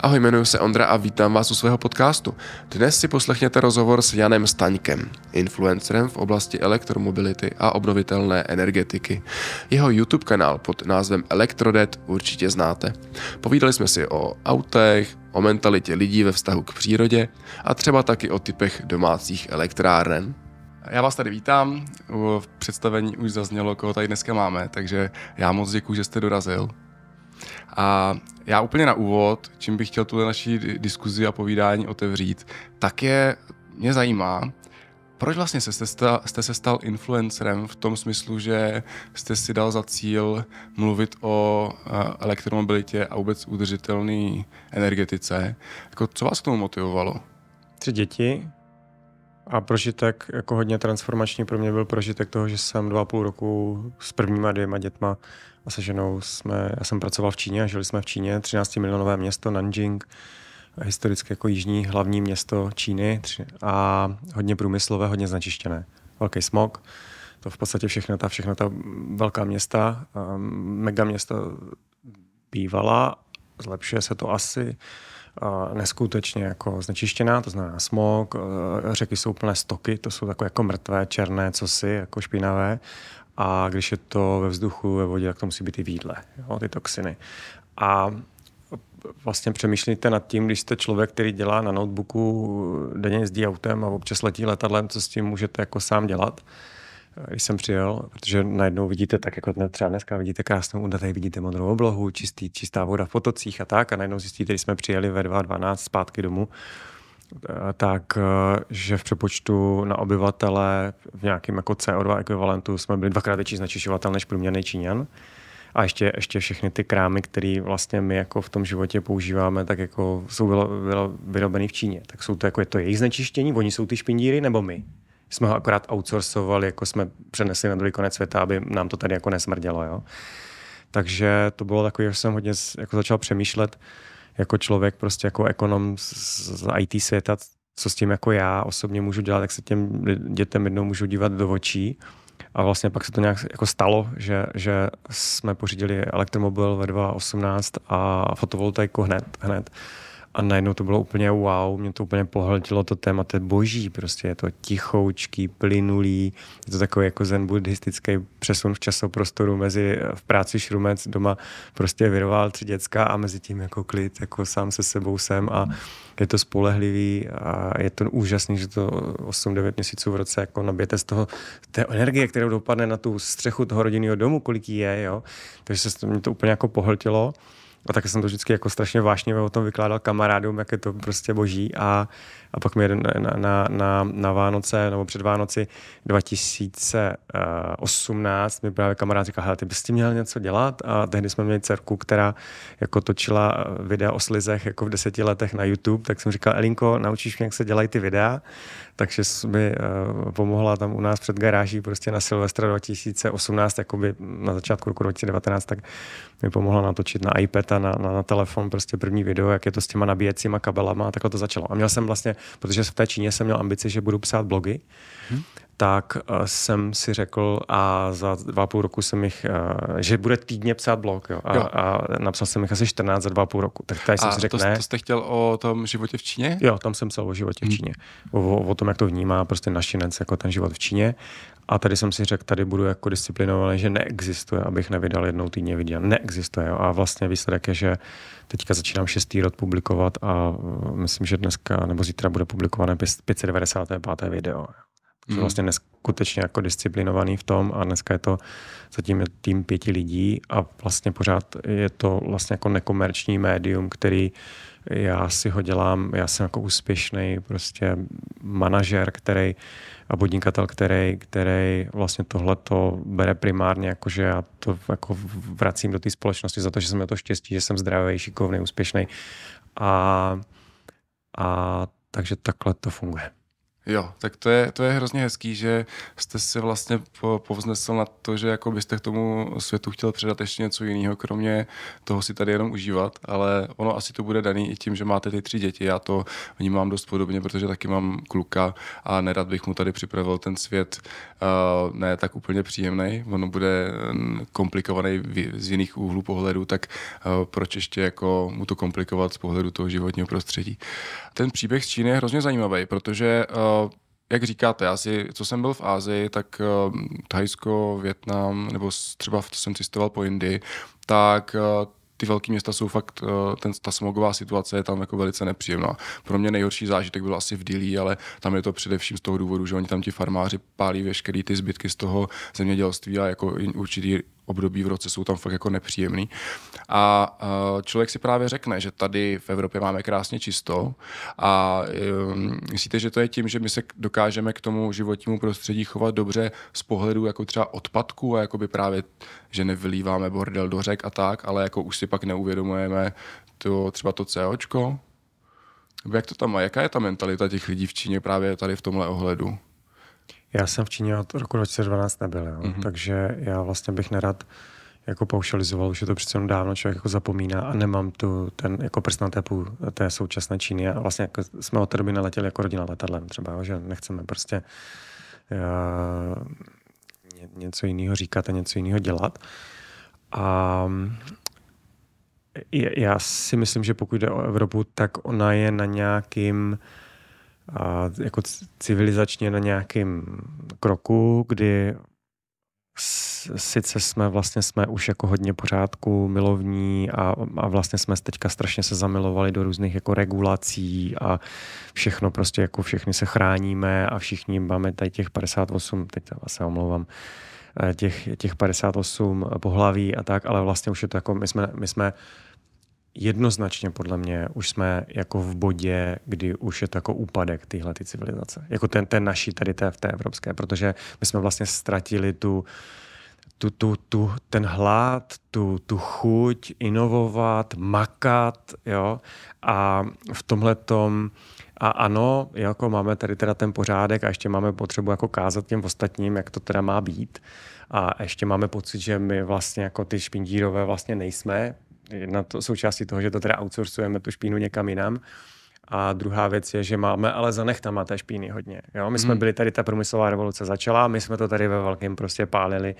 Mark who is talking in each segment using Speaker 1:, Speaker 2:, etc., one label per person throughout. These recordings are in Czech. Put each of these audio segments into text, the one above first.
Speaker 1: Ahoj, jmenuji se Ondra a vítám vás u svého podcastu. Dnes si poslechněte rozhovor s Janem Staňkem, influencerem v oblasti elektromobility a obnovitelné energetiky. Jeho YouTube kanál pod názvem Elektrodet určitě znáte. Povídali jsme si o autech, o mentalitě lidí ve vztahu k přírodě a třeba taky o typech domácích elektráren. Já vás tady vítám. V představení už zaznělo, koho tady dneska máme, takže já moc děkuji, že jste dorazil. A já úplně na úvod, čím bych chtěl tuhle naší diskuzi a povídání otevřít, tak je, mě zajímá, proč vlastně jste, stal, jste se stal influencerem v tom smyslu, že jste si dal za cíl mluvit o eh, elektromobilitě a vůbec udržitelné energetice? Jako, co vás k tomu motivovalo? Tři děti,
Speaker 2: a prožitek, jako hodně transformační pro mě byl prožitek toho, že jsem dva a půl roku s prvníma dvěma dětma a se ženou jsme, já jsem pracoval v Číně a žili jsme v Číně, 13 milionové město Nanjing, historicky jako jižní hlavní město Číny a hodně průmyslové, hodně znečištěné. Velký smog, to v podstatě všechno ta, všechno ta velká města, mega města bývala, zlepšuje se to asi, neskutečně jako znečištěná, to znamená smog, e, řeky jsou plné stoky, to jsou takové jako mrtvé, černé, cosi, jako špinavé. A když je to ve vzduchu, ve vodě, tak to musí být i výdle, jo, ty toxiny. A vlastně přemýšlíte nad tím, když jste člověk, který dělá na notebooku, denně jezdí autem a občas letí letadlem, co s tím můžete jako sám dělat když jsem přijel, protože najednou vidíte, tak jako třeba dneska vidíte krásnou tady vidíte modrou oblohu, čistý, čistá voda v potocích a tak a najednou zjistíte, když jsme přijeli ve 2.12 zpátky domů, eh, tak, eh, že v přepočtu na obyvatele v nějakém jako CO2 ekvivalentu jsme byli dvakrát větší znečišťovatel než průměrný Číňan. A ještě, ještě všechny ty krámy, které vlastně my jako v tom životě používáme, tak jako jsou bylo, bylo vyrobeny v Číně. Tak jsou to jako, je to jejich znečištění, oni jsou ty špindíry nebo my? jsme ho akorát outsourcovali, jako jsme přenesli na druhý konec světa, aby nám to tady jako nesmrdělo. Jo? Takže to bylo takové, že jsem hodně jako začal přemýšlet jako člověk, prostě jako ekonom z IT světa, co s tím jako já osobně můžu dělat, jak se těm dětem jednou můžu dívat do očí. A vlastně pak se to nějak jako stalo, že, že jsme pořídili elektromobil ve 2018 a fotovoltaiku hned. hned. A najednou to bylo úplně wow, mě to úplně pohltilo to téma, to je boží, prostě je to tichoučký, plynulý, je to takový jako zen buddhistický přesun v časoprostoru mezi eh, v práci šrumec, doma prostě vyrval tři děcka a mezi tím jako klid, jako sám se sebou jsem a je to spolehlivý a je to úžasný, že to 8-9 měsíců v roce jako nabijete z toho, té energie, kterou dopadne na tu střechu toho rodinného domu, kolik je, jo. Takže se to, mě to úplně jako pohltilo. A tak jsem to vždycky jako strašně vášně o tom vykládal kamarádům, jak je to prostě boží a a pak mi na, na, na, na Vánoce nebo před Vánoci 2018 mi právě kamarád říkal, hele, ty bys tím měl něco dělat a tehdy jsme měli dcerku, která jako točila videa o slizech jako v deseti letech na YouTube, tak jsem říkal, Elinko, naučíš mě, jak se dělají ty videa, takže mi eh, pomohla tam u nás před garáží prostě na Silvestra 2018, jako by na začátku roku 2019, tak mi pomohla natočit na iPad a na, na, na telefon prostě první video, jak je to s těma nabíjecíma kabelama a takhle to začalo. A měl jsem vlastně protože v té Číně jsem měl ambici, že budu psát blogy, hmm. tak eh, jsem si řekl a za dva a půl roku jsem jich, eh, že bude týdně psát blog jo, a, jo. a napsal jsem jich asi 14 za dva a půl roku. Tak tady a jsem si řekl to, ne. to jste chtěl o tom životě v Číně? Jo, tam jsem psal o životě hmm. v mhm. Číně. O, o, o tom, jak to vnímá prostě našinec, jako ten život v Číně. A tady jsem si řekl, tady budu jako disciplinovaný, že neexistuje, abych nevydal jednou týdně video, Neexistuje. Jo. A vlastně výsledek je, že teďka začínám šestý rok publikovat a mm, myslím, že dneska nebo zítra bude publikované 595. video. Jsem mm. vlastně neskutečně jako disciplinovaný v tom a dneska je to zatím je tým pěti lidí a vlastně pořád je to vlastně jako nekomerční médium, který já si ho dělám, já jsem jako úspěšný prostě manažer, který a podnikatel, který, který vlastně tohle to bere primárně, jakože já to jako vracím do té společnosti za to, že jsem na to štěstí, že jsem zdravý, šikovný, úspěšný.
Speaker 1: A,
Speaker 2: a takže takhle to funguje.
Speaker 1: Jo, tak to je, to je hrozně hezký, že jste si vlastně po, povznesl na to, že jako byste k tomu světu chtěl předat ještě něco jiného, kromě toho si tady jenom užívat, ale ono asi to bude daný i tím, že máte ty tři děti. Já to vnímám dost podobně, protože taky mám kluka a nerad bych mu tady připravil ten svět uh, ne tak úplně příjemný, ono bude komplikovaný z jiných úhlů pohledu, tak uh, proč ještě jako mu to komplikovat z pohledu toho životního prostředí. Ten příběh z Číny je hrozně zajímavý, protože uh, Eh, jak říkáte, já si, co jsem byl v Ázii, tak uh, Thajsko, Větnam, nebo třeba jsem cestoval po Indii, tak uh, ty velké města jsou fakt, uh, ten, ta smogová situace je tam jako velice nepříjemná. Pro mě nejhorší zážitek byl asi v Dili, ale tam je to především z toho důvodu, že oni tam ti farmáři pálí veškeré ty zbytky z toho zemědělství a jako určitý období v roce jsou tam fakt jako nepříjemný. A člověk si právě řekne, že tady v Evropě máme krásně čisto a myslíte, že to je tím, že my se dokážeme k tomu životnímu prostředí chovat dobře z pohledu jako třeba odpadku a jakoby právě, že nevylíváme bordel do řek a tak, ale jako už si pak neuvědomujeme to, třeba to COčko? Jak to tam má? Jaká je ta mentalita těch lidí v Číně právě tady v tomhle ohledu?
Speaker 2: Já jsem v Číně od roku 2012 nebyl, jo. Mm-hmm. takže já vlastně bych nerad jako paušalizoval, už je to přece jenom dávno, člověk jako zapomíná a nemám tu ten jako prst na tepu té současné Číny a vlastně jako jsme od té doby naletěli jako rodina letadlem třeba, že nechceme prostě uh, něco jiného říkat a něco jiného dělat. A já si myslím, že pokud jde o Evropu, tak ona je na nějakým uh, a jako civilizačně na nějakém kroku, kdy sice jsme vlastně jsme už jako hodně pořádku milovní a, a vlastně jsme teďka strašně se zamilovali do různých jako regulací a všechno prostě jako všichni se chráníme a všichni máme tady těch 58, teď se omlouvám, eh, těch, těch 58 pohlaví a tak, ale vlastně už je to jako my jsme, my jsme jednoznačně podle mě už jsme jako v bodě, kdy už je to jako úpadek tyhle ty civilizace. Jako ten, ten naší tady té, v té evropské, protože my jsme vlastně ztratili tu, tu, tu, tu, ten hlad, tu, tu chuť inovovat, makat, jo, a v tomhle tom a ano, jako máme tady teda ten pořádek a ještě máme potřebu jako kázat těm ostatním, jak to teda má být. A ještě máme pocit, že my vlastně jako ty špindírové vlastně nejsme, jedna to, součástí toho, že to teda outsourcujeme tu špínu někam jinam. A druhá věc je, že máme ale zanechtama té špíny hodně. Jo? My jsme hmm. byli tady, ta průmyslová revoluce začala, my jsme to tady ve velkém prostě pálili,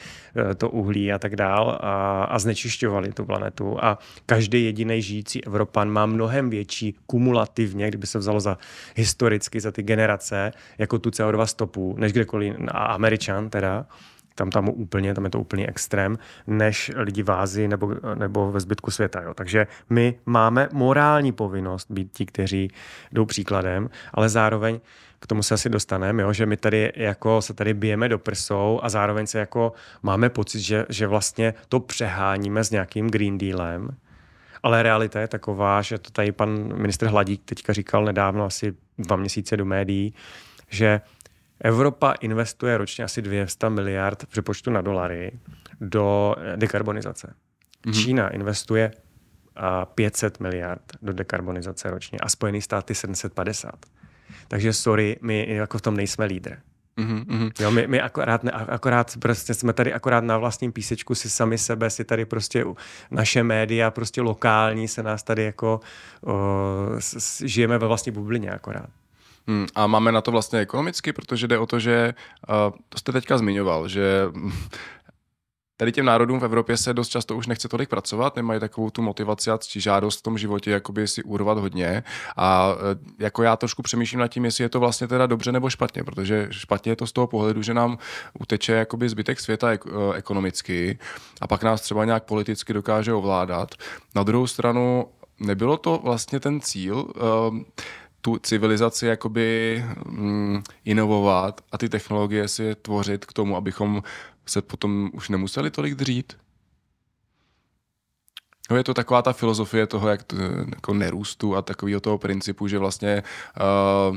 Speaker 2: eh, to uhlí a tak dál a, a znečišťovali tu planetu. A každý jediný žijící Evropan má mnohem větší kumulativně, kdyby se vzalo za historicky, za ty generace, jako tu CO2 stopu, než kdekoliv, a Američan teda, tam tam úplně, tam je to úplně extrém, než lidi v Ázii nebo, nebo ve zbytku světa. Jo. Takže my máme morální povinnost být ti, kteří jdou příkladem, ale zároveň k tomu se asi dostaneme, jo? že my tady jako se tady bijeme do prsou a zároveň se jako máme pocit, že, že vlastně to přeháníme s nějakým Green Dealem, ale realita je taková, že to tady pan ministr Hladík teďka říkal nedávno, asi dva měsíce do médií, že Evropa investuje ročně asi 200 miliard v přepočtu na dolary do eh, dekarbonizace. Mm-hmm. Čína investuje 500 miliard do dekarbonizace ročně a Spojené státy 750. Takže sorry, my jako v tom nejsme lídr. Mm-hmm. Jo, my, my akorát, ne, akorát prostě jsme tady akorát na vlastním písečku si sami sebe, si tady prostě naše média, prostě lokální se nás tady jako
Speaker 1: o, s, s, žijeme ve vlastní bublině akorát. Hmm, a máme na to vlastně ekonomicky, protože jde o to, že uh, to jste teďka zmiňoval, že tady těm národům v Evropě se dost často už nechce tolik pracovat, nemají takovou tu motivaci a či žádost v tom životě jakoby si urvat hodně a e, jako já trošku přemýšlím nad tím, jestli je to vlastně teda dobře nebo špatně, protože špatně je to z toho pohledu, že nám uteče jakoby zbytek světa e, ekonomicky a pak nás třeba nějak politicky dokáže ovládat. Na druhou stranu nebylo to vlastně ten cíl, e, tu civilizaci jakoby mm, inovovat a ty technologie si tvořit k tomu, abychom se potom už nemuseli tolik dřít? No je to taková ta filozofie toho jak to, jako nerůstu a takového toho principu, že vlastně uh,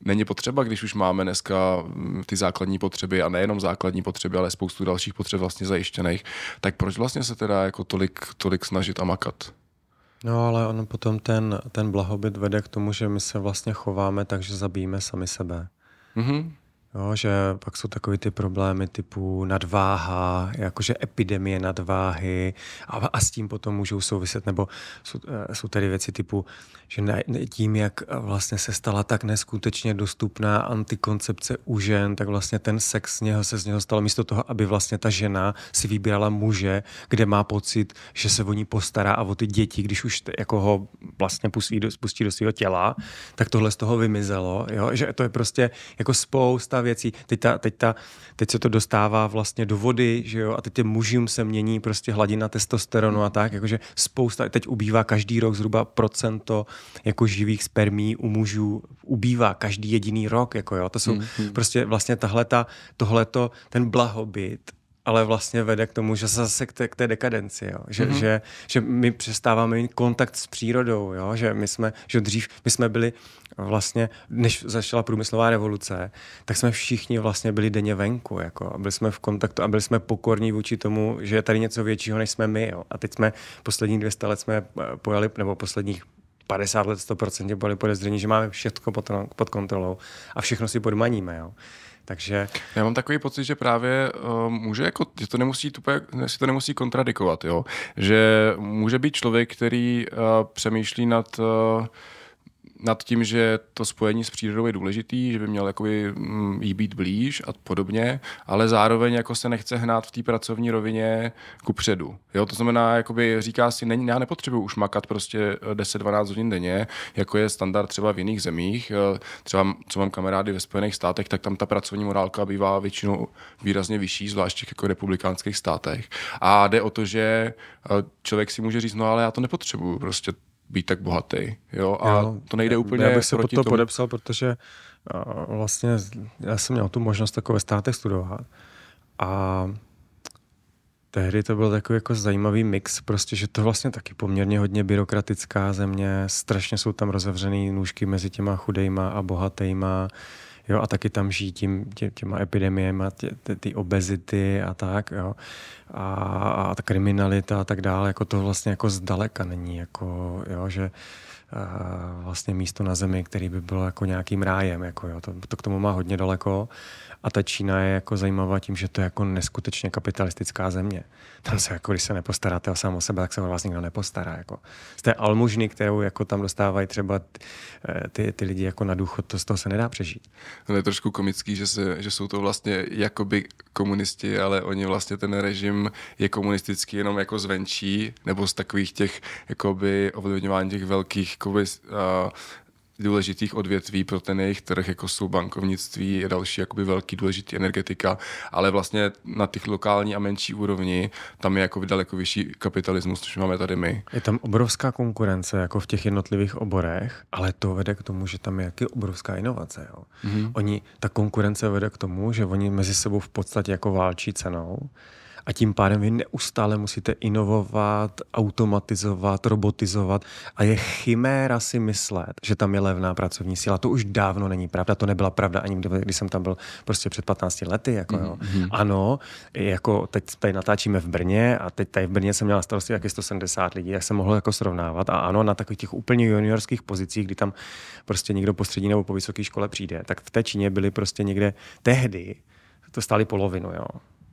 Speaker 1: není potřeba, když už máme dneska mm, ty základní potřeby a nejenom základní potřeby, ale spoustu dalších potřeb vlastně zajištěných, tak proč vlastně se teda jako tolik, tolik snažit a makat?
Speaker 2: No ale on potom ten, ten blahobyt vede k tomu, že my se vlastně chováme tak, že zabijeme sami sebe. Mm-hmm. Jo, že pak jsou takové ty problémy typu nadváha, jakože epidemie nadváhy a, a s tím potom můžou souviset, nebo jsou, eh, jsou tady věci typu uh, že ne, tím, jak vlastně se stala tak neskutečně dostupná antikoncepce u žen, tak vlastně ten sex z něho se z něho stal místo toho, aby vlastně ta žena si vybírala muže, kde má pocit, že se o ní postará a o ty děti, když už jako ho vlastně pustí do, pustí do svého těla, tak tohle z toho vymizelo, jo? že to je prostě jako spousta věcí. Teď, ta, teď, ta, teď se to dostává vlastně do vody, že jo, a teď těm mužům se mění prostě hladina testosteronu a tak, jakože spousta, teď ubývá každý rok zhruba procento jako živých spermí u mužů ubývá každý jediný rok. Jako jo. To jsou mm-hmm. prostě vlastně tahleta, tohleto, ten blahobyt ale vlastně vede k tomu, že se zase k té, k té dekadenci, jo? Že, mm-hmm. že, že my přestáváme mít kontakt s přírodou, jo? že my jsme, že dřív my jsme byli vlastně, než začala průmyslová revoluce, tak jsme všichni vlastně byli denně venku, jako a byli jsme v kontaktu a byli jsme pokorní vůči tomu, že je tady něco většího, než jsme my, jo? a teď jsme posledních 200 let jsme eh, pojali, nebo posledních 50 let 100% byli podezření, že máme všechno pod, pod kontrolou a všechno si podmaníme.
Speaker 1: Jo. Takže... Já mám takový pocit, že právě uh, může jako, že to nemusí, tupe, si to nemusí kontradikovat, jo? že může být člověk, který uh, přemýšlí nad uh, nad tím, že to spojení s přírodou je důležitý, že by měl jakoby, mm, jí být blíž a podobně, ale zároveň jako se nechce hnát v té pracovní rovině ku předu. Jo, to znamená, jakoby říká si, není, já nepotřebuji už makat prostě 10-12 eh, hodin denně, jako je standard třeba v jiných zemích. Eh, třeba, co mám kamarády ve Spojených státech, tak tam ta pracovní morálka bývá většinou výrazně vyšší, zvlášť jako republikánských státech. A jde o to, že eh, člověk si může říct, no ale já to nepotřebuju, prostě být tak bohatý. Jo? A jo, to nejde úplně Já bych se proti pod to tomu. podepsal,
Speaker 2: protože uh, vlastně já jsem měl tu možnost takové státech studovat a tehdy to byl takový jako zajímavý mix, prostě, že to vlastně taky poměrně hodně byrokratická země, strašně jsou tam rozevřený nůžky mezi těma chudejma a bohatejma. Uh, jo, a taky tam žijí tím, tě, těma epidemiemi, tě, tě, ty obezity a tak, jo, a, a ta kriminalita a tak dále, jako to vlastně jako zdaleka není, jako, jo, že a, vlastně místo na zemi, který by bylo jako nějakým rájem, jako jo, to, to k tomu má hodně daleko a ta Čína je jako zajímavá tím, že to je jako neskutečně kapitalistická země. Tam se jako, když se nepostaráte o samo sebe, tak se o vás nikdo nepostará. Jako. Z té almužny, kterou jako
Speaker 1: tam dostávají třeba eh, ty, ty lidi jako na důchod, to z toho se nedá přežít. No, to je trošku komický, že, se, že jsou to vlastně jakoby komunisti, ale oni vlastně ten režim je komunistický jenom jako zvenčí, nebo z takových těch jakoby ovlivňování těch velkých jakoby, uh, důležitých odvětví pro ten jejich trh, jako jsou bankovnictví a další jakoby velký důležitý energetika, ale vlastně na těch lokální a menší úrovni tam je jako daleko vyšší kapitalismus, což máme tady my.
Speaker 2: Je tam obrovská konkurence jako v těch jednotlivých oborech, ale to vede k tomu, že tam je jaký obrovská inovace. Jo. Mm-hmm. Oni, ta konkurence vede k tomu, že oni mezi sebou v podstatě jako válčí cenou a tím pádem vy neustále musíte inovovat, automatizovat, robotizovat a je chiméra si myslet, že tam je levná pracovní síla. To už dávno není pravda, to nebyla pravda ani když jsem tam byl prostě před 15 lety. Jako, jo. Mm-hmm. Ano, jako teď tady natáčíme v Brně a teď tady v Brně jsem měl na starosti taky 170 lidí, jak jsem mohl jako srovnávat a ano, na takových těch úplně juniorských pozicích, kdy tam prostě někdo po střední nebo po vysoké škole přijde, tak v té Číně byly prostě někde tehdy to stály polovinu, jo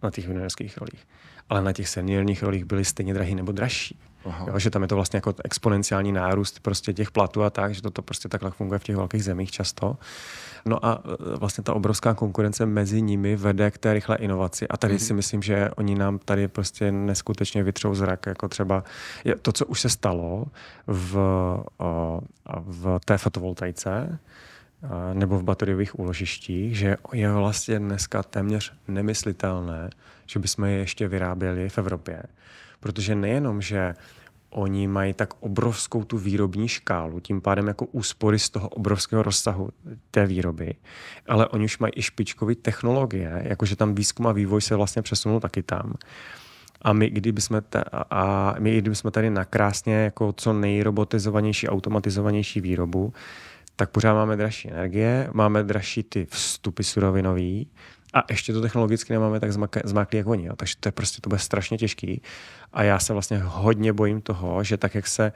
Speaker 2: na těch juniorských rolích. Ale na těch seniorních rolích byly stejně drahý nebo dražší. Jo, že tam je to vlastně jako exponenciální nárůst prostě těch platů a tak, že to, to prostě takhle funguje v těch velkých zemích často. No a e, vlastně ta obrovská konkurence mezi nimi vede k té rychlé inovaci. A tady mm-hmm. si myslím, že oni nám tady prostě neskutečně vytřou zrak. Jako třeba to, co už se stalo v, v té fotovoltaice, nebo v bateriových úložištích, že je vlastně dneska téměř nemyslitelné, že bychom je ještě vyráběli v Evropě. Protože nejenom, že oni mají tak obrovskou tu výrobní škálu, tím pádem jako úspory z toho obrovského rozsahu té výroby, ale oni už mají i špičkové technologie, jakože tam výzkum a vývoj se vlastně přesunul taky tam. A my, kdybychom ta, a my, kdyby tady nakrásně jako co nejrobotizovanější, automatizovanější výrobu, tak pořád máme dražší energie, máme dražší ty vstupy surovinový a ještě to technologicky nemáme tak zmáklý jak oni. Jo. Takže to je prostě to bude strašně těžký a já se vlastně hodně bojím toho, že tak, jak se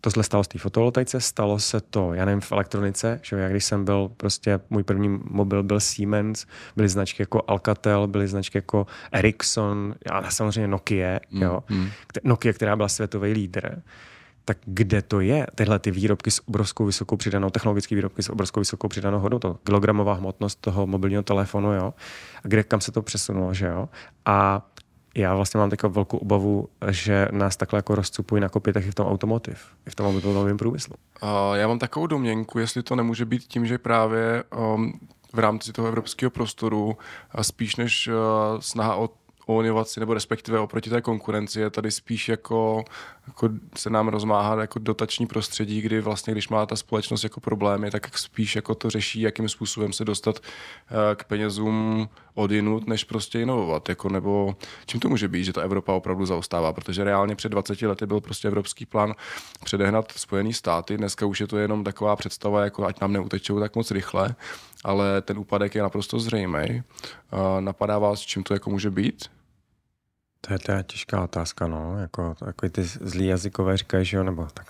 Speaker 2: tohle stalo z té fotovoltaice, stalo se to, já nevím, v elektronice, že já když jsem byl prostě, můj první mobil byl Siemens, byly značky jako Alcatel, byly značky jako Ericsson, a samozřejmě Nokia, mm, jo, mm. Nokia, která byla světový lídr tak kde to je? Tyhle ty výrobky s obrovskou vysokou přidanou, technologické výrobky s obrovskou vysokou přidanou hodnotou, kilogramová hmotnost toho mobilního telefonu, jo? A kde, kam se to přesunulo, že jo? A já vlastně mám takovou velkou obavu, že nás takhle jako rozcupují na tak i v tom automotiv, i v tom automobilovém průmyslu.
Speaker 1: Já mám takovou domněnku, jestli to nemůže být tím, že právě um, v rámci toho evropského prostoru spíš než uh, snaha o o inovaci, nebo respektive oproti té konkurenci je tady spíš jako, jako se nám rozmáhá jako dotační prostředí, kdy vlastně, když má ta společnost jako problémy, tak spíš jako to řeší, jakým způsobem se dostat eh, k penězům odinut, než prostě inovovat. Jako, nebo čím to může být, že ta Evropa opravdu zaostává, protože reálně před 20 lety byl prostě evropský plán předehnat Spojený státy, dneska už je to jenom taková představa, jako ať nám neutečou tak moc rychle, ale ten úpadek je naprosto zřejmý. Napadá vás, čím to jako může být? To je ta
Speaker 2: těžká otázka, no. Jako, jako ty zlí jazykové říkají, že jo, nebo tak.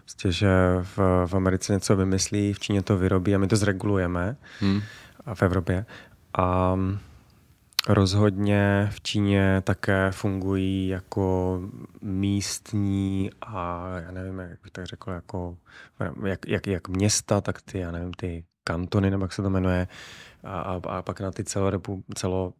Speaker 2: Prostě, že v, v Americe něco vymyslí, v Číně to vyrobí a my to zregulujeme hmm. a v Evropě. A mm, rozhodně v Číně také fungují jako místní a já nevím, jak bych tak řekl, jako, jak, jak, jak města, tak ty, já nevím, ty kantony, nebo jak se to jmenuje, a, a, a pak na ty celorepu, celo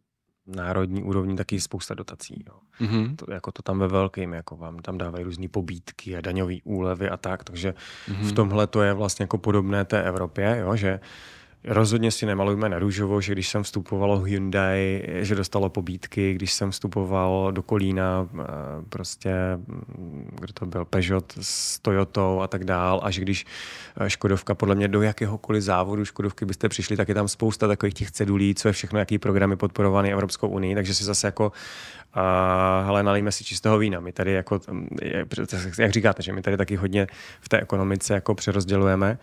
Speaker 2: národní úrovni taky spousta dotací. Jo. No. Mm-hmm. To, jako to tam ve velkým, jako vám tam dávají různé pobídky a daňové úlevy a tak, takže mm-hmm. v tomhle to je vlastně jako podobné té Evropě, jo, že uh, Rozhodně si nemalujme na růžovo, že když jsem vstupoval Hyundai, že dostalo pobídky, když jsem vstupoval do Kolína, eh, prostě, mm, kde to byl, Peugeot s Toyotou a tak dál, a že když eh, Škodovka, podle mě do jakéhokoliv závodu Škodovky byste přišli, tak je tam spousta takových těch cedulí, co je všechno, jaký programy podporovaný Evropskou unii, takže si zase jako a eh, hele, nalijme si čistého vína. My tady, jako, mm, jak říkáte, že my tady taky hodně v té ekonomice jako přerozdělujeme.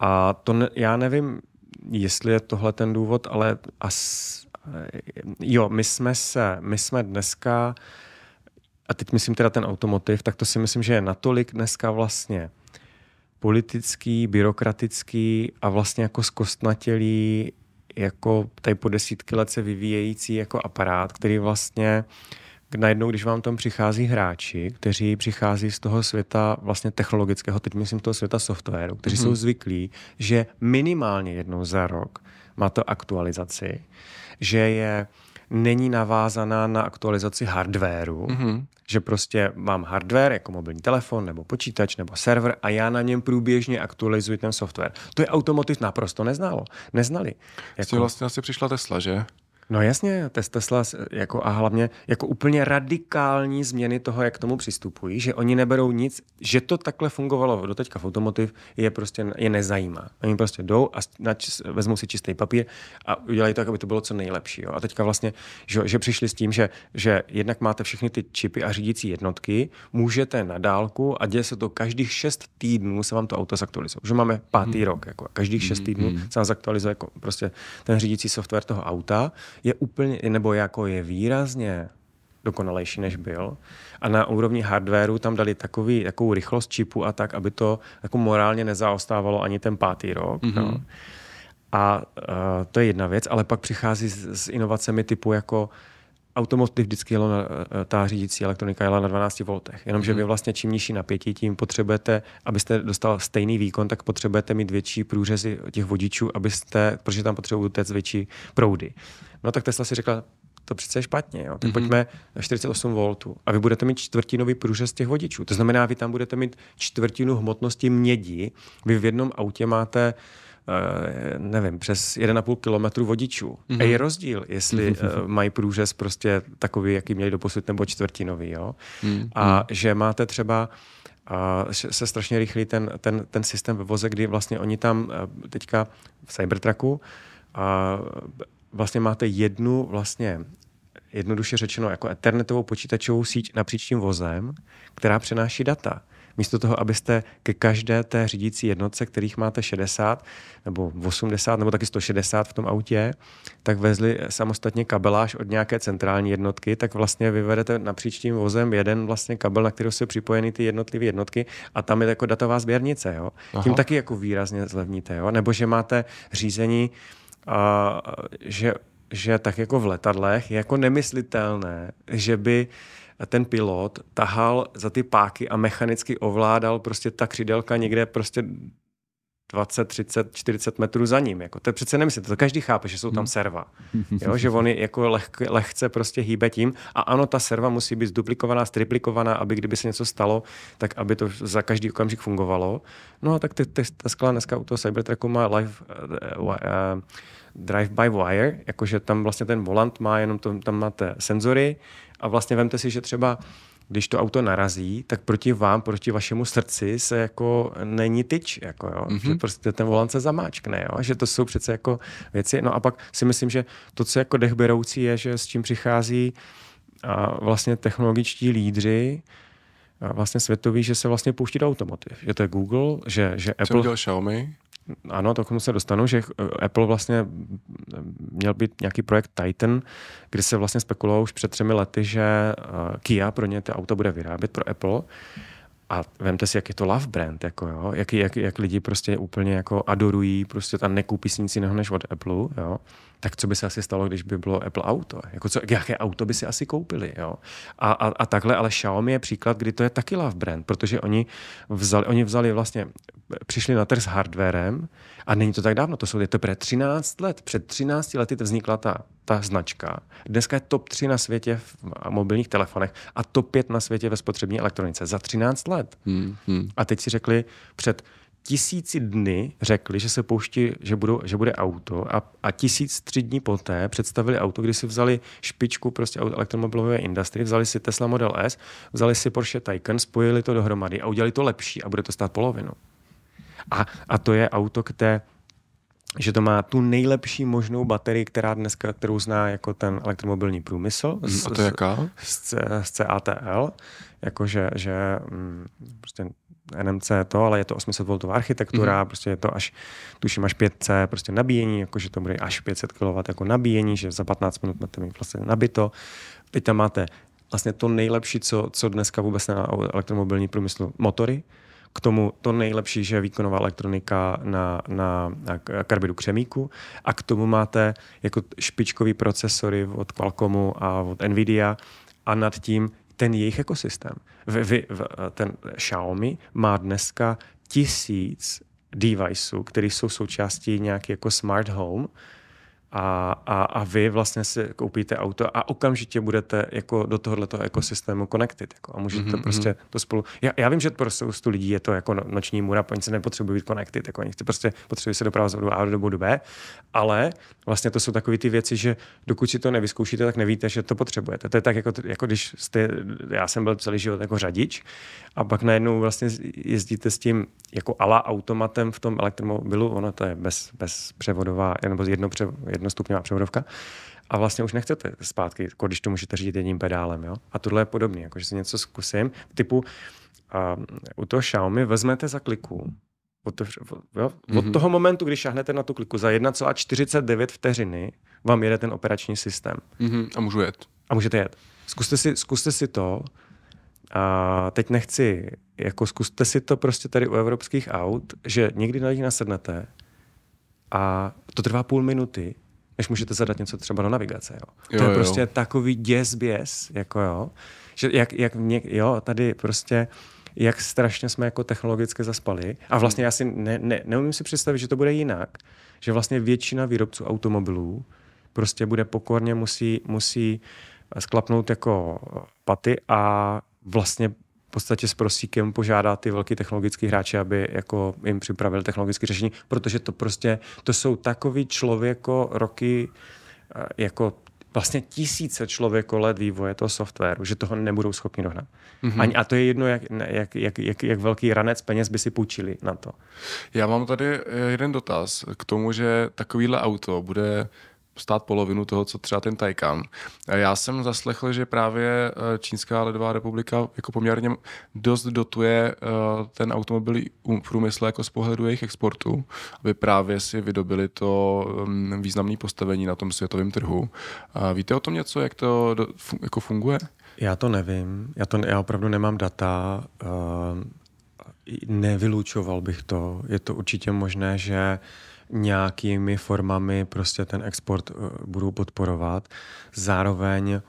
Speaker 2: A to ne, já nevím, jestli je tohle ten důvod, ale as, eh, jo, my jsme se, my jsme dneska, a teď myslím teda ten automotiv, tak to si myslím, že je natolik dneska vlastně politický, byrokratický a vlastně jako zkostnatělý, jako tady po desítky let se vyvíjející jako aparát, který vlastně uh, najednou, když vám tam přichází hráči, kteří přichází z toho světa vlastně technologického, teď myslím toho světa softwaru, kteří mm-hmm. jsou zvyklí, že minimálně jednou za rok má to aktualizaci, že je není navázaná na aktualizaci hardwaru, mm-hmm. že prostě mám hardware jako mobilní telefon nebo počítač nebo server a já na něm průběžně aktualizuji ten software. To je automotiv naprosto neználo. Neznali. Jako... Vlastně asi přišla Tesla, že? No jasně, Tesla jako a hlavně jako úplně radikální změny toho, jak k tomu přistupují, že oni neberou nic, že to takhle fungovalo do teďka v automotiv, je prostě je nezajímá. Oni prostě jdou a nač, vezmou si čistý papír a udělají tak, jako aby to bylo co nejlepší. Jo. A teďka vlastně, že, že přišli s tím, že, že jednak máte všechny ty čipy a řídící jednotky, můžete na dálku a děje se to každých šest týdnů se vám to auto zaktualizuje. Už máme pátý hmm. rok, jako každých šest hmm, týdnů hmm. se vám zaktualizuje jako prostě ten řídící software toho auta je úplně, nebo jako je výrazně dokonalejší, než byl. A na úrovni hardwareu tam dali takový, takovou rychlost čipu a tak, aby to jako morálně nezaostávalo ani ten pátý rok. Mm-hmm. No. Mhm. A uh, to je jedna věc, ale pak přichází s, s inovacemi typu jako uh, automotiv vždycky jelo na, e, e, ta řídící elektronika jela na 12 V. Jenomže mhm. vy vlastně čím nižší napětí, tím potřebujete, abyste dostal stejný výkon, tak potřebujete mít větší průřezy těch vodičů, abyste, protože tam potřebujete větší proudy. No tak Tesla si řekla, to přece je špatně. Jo? Tak mm-hmm. pojďme na 48 V. A vy budete mít čtvrtinový průřez těch vodičů. To znamená, vy tam budete mít čtvrtinu hmotnosti mědi. Vy v jednom autě máte Eh, nevím, přes 1,5 kilometru vodičů. Mm-hmm. A je rozdíl, jestli mm-hmm. mají průřez prostě takový, jaký měli doposud, nebo čtvrtinový. Jo? Mm-hmm. A mhm. že máte třeba a se strašně rychlí ten, ten, ten systém ve voze, kdy vlastně oni tam eh, teďka v Cybertrucku a vlastně máte jednu vlastně jednoduše řečeno jako ethernetovou počítačovou síť napříč tím vozem, která přenáší data místo toho, abyste ke každé té řídící jednotce, kterých máte 60 nebo 80 nebo taky 160 v tom autě, tak vezli samostatně kabeláž od nějaké centrální jednotky, tak vlastně vyvedete napříč tím vozem jeden vlastně kabel, na který jsou připojeny ty jednotlivé jednotky a tam je jako datová sběrnice. Jo? Aha. Tím taky jako výrazně zlevníte. Jo? Nebo že máte řízení, a, že že tak jako v letadlech je jako nemyslitelné, že by ten pilot tahal za ty páky a mechanicky ovládal prostě ta křidelka někde prostě 20, 30, 40 metrů za ním. Jako, to je přece nemyslíte, to každý chápe, že jsou tam hmm. serva. Jo, že on jako lehk, lehce prostě hýbe tím. A ano, ta serva musí být zduplikovaná, striplikovaná, aby kdyby se něco stalo, tak aby to za každý okamžik fungovalo. No a tak ty, ty, ta skla dneska u toho Cybertrucku má live, uh, eh, uh, eh, drive-by-wire, jakože tam vlastně ten volant má, jenom to, tam máte senzory a vlastně vemte si, že třeba když to auto narazí, tak proti vám, proti vašemu srdci se jako není tyč, jako jo, mm-hmm. že prostě ten volant se zamáčkne, jo, že to jsou přece jako věci. No a pak si myslím, že to, co je jako dechberoucí, je, že s čím přichází a vlastně technologičtí lídři, a vlastně světoví, že se vlastně pouští do automotiv. Že to je Google,
Speaker 1: že, že Apple... Co udělal Xiaomi?
Speaker 2: ano, to k tomu se dostanu, že eh, Apple vlastně měl být nějaký projekt Titan, kdy se vlastně spekulovalo už před třemi lety, že eh, Kia pro ně ty auto bude vyrábět pro Apple. A vemte si, jak je to love brand, jako jo? Jak, jak, jak, lidi prostě úplně jako adorují prostě tam nekoupí si nic jiného než od Apple. Jo? tak co by se asi stalo, když by bylo Apple auto? Jako co, jaké auto by si asi koupili? Jo? A, a, a takhle, ale Xiaomi je příklad, kdy to je taky love brand, protože oni vzali, oni vzali vlastně, přišli na trh s hardwarem a není to tak dávno, to jsou, je to pre 13 let, před 13 lety to vznikla ta, ta značka. Dneska je top 3 na světě v mobilních telefonech a top 5 na světě ve spotřební elektronice za 13 let. Hmm, hmm. A teď si řekli před tisíci dny řekli, že se pouští, že, budou, že bude auto a, a tisíc tři dní poté představili auto, kdy si vzali špičku prostě elektromobilové industrie, vzali si Tesla Model S, vzali si Porsche Taycan, spojili to dohromady a udělali to lepší a bude to stát polovinu. A, a to je auto, které že to má tu nejlepší možnou baterii, která dneska, kterou zná jako ten elektromobilní průmysl. Mhm, a to jaká? Z, z CATL, jakože že, mm, prostě NMC to, ale je to 800V architektura, mm-hmm. prostě je to až, tuším až 5C prostě nabíjení, jakože to bude až 500 kW jako nabíjení, že za 15 minut máte mít vlastně nabito. Teď tam máte vlastně to nejlepší, co, co dneska vůbec na elektromobilní průmyslu, motory, k tomu to nejlepší, že je výkonová elektronika na, na, na karbidu křemíku a k tomu máte jako špičkový procesory od Qualcommu a od Nvidia a nad tím ten jejich ekosystém. V, v, eh, v, ten Xiaomi má dneska tisíc deviceů, které jsou součástí nějaký jako smart home, a, a, a vy vlastně si koupíte auto a okamžitě budete jako do tohoto ekosystému connected. Jako a můžete mm-hmm. prostě mhm. to spolu... Já, já vím, že pro spoustu lidí je to jako no, noční můra, oni se nepotřebují být connected, jako oni prostě potřebují se dopravovat do A do bodu B, ale vlastně to jsou takové ty věci, že dokud si to nevyzkoušíte, tak nevíte, že to potřebujete. To je tak, jako, jako když jste, já jsem byl celý život jako řadič a pak najednou vlastně jezdíte s tím jako ala automatem v tom elektromobilu, ono to je bez, bez převodová, nebo jedno, převo, jedno jednostupňová převodovka. A vlastně už nechcete zpátky, jako když to můžete řídit jedním pedálem. Jo? A tohle je podobné, jako že si něco zkusím, typu a u toho Xiaomi vezmete za kliku, od, to, jo? od mm-hmm. toho momentu, když šáhnete na tu kliku, za 1,49 vteřiny vám jede ten operační systém.
Speaker 1: Mm-hmm. A můžu jet. A můžete jet. Zkuste si,
Speaker 2: zkuste si to. A teď nechci, jako zkuste si to prostě tady u evropských aut, že někdy na nich nasednete a to trvá půl minuty než můžete zadat něco třeba do navigace. Jo. Jo, to je jo. prostě takový děs běs, jako jo. Že jak, jak něk, jo, tady prostě jak strašně jsme jako technologicky zaspali. A vlastně já si ne, ne, neumím si představit, že to bude jinak. Že vlastně většina výrobců automobilů prostě bude pokorně, musí, musí eh, sklapnout jako paty a vlastně podstatě s prosíkem požádá ty velký technologický hráče, aby jako jim připravil technologické řešení, protože to prostě, to jsou takový člověko roky, eh, jako vlastně tisíce člověko let vývoje toho softwaru, že toho nebudou schopni dohnat. Mm-hmm. Ani, a to je jedno, jak, jak, jak, jak, jak velký ranec peněz by si půjčili na
Speaker 1: to. Já mám tady eh, jeden dotaz k tomu, že takovýhle auto bude stát polovinu toho, co třeba ten Taycan. Já jsem zaslechl, že právě eh, Čínská ledová republika jako poměrně dost dotuje eh, ten automobilý průmysl jako z pohledu jejich exportu, aby právě si vydobili to mm, významné postavení na tom světovém trhu. Víte o tom něco, jak to jako funguje? Já to
Speaker 2: nevím. Já, to, já opravdu nemám data. Eh, nevylučoval bych to. Je to určitě možné, že nějakými formami prostě ten export eh, budou podporovat. Zároveň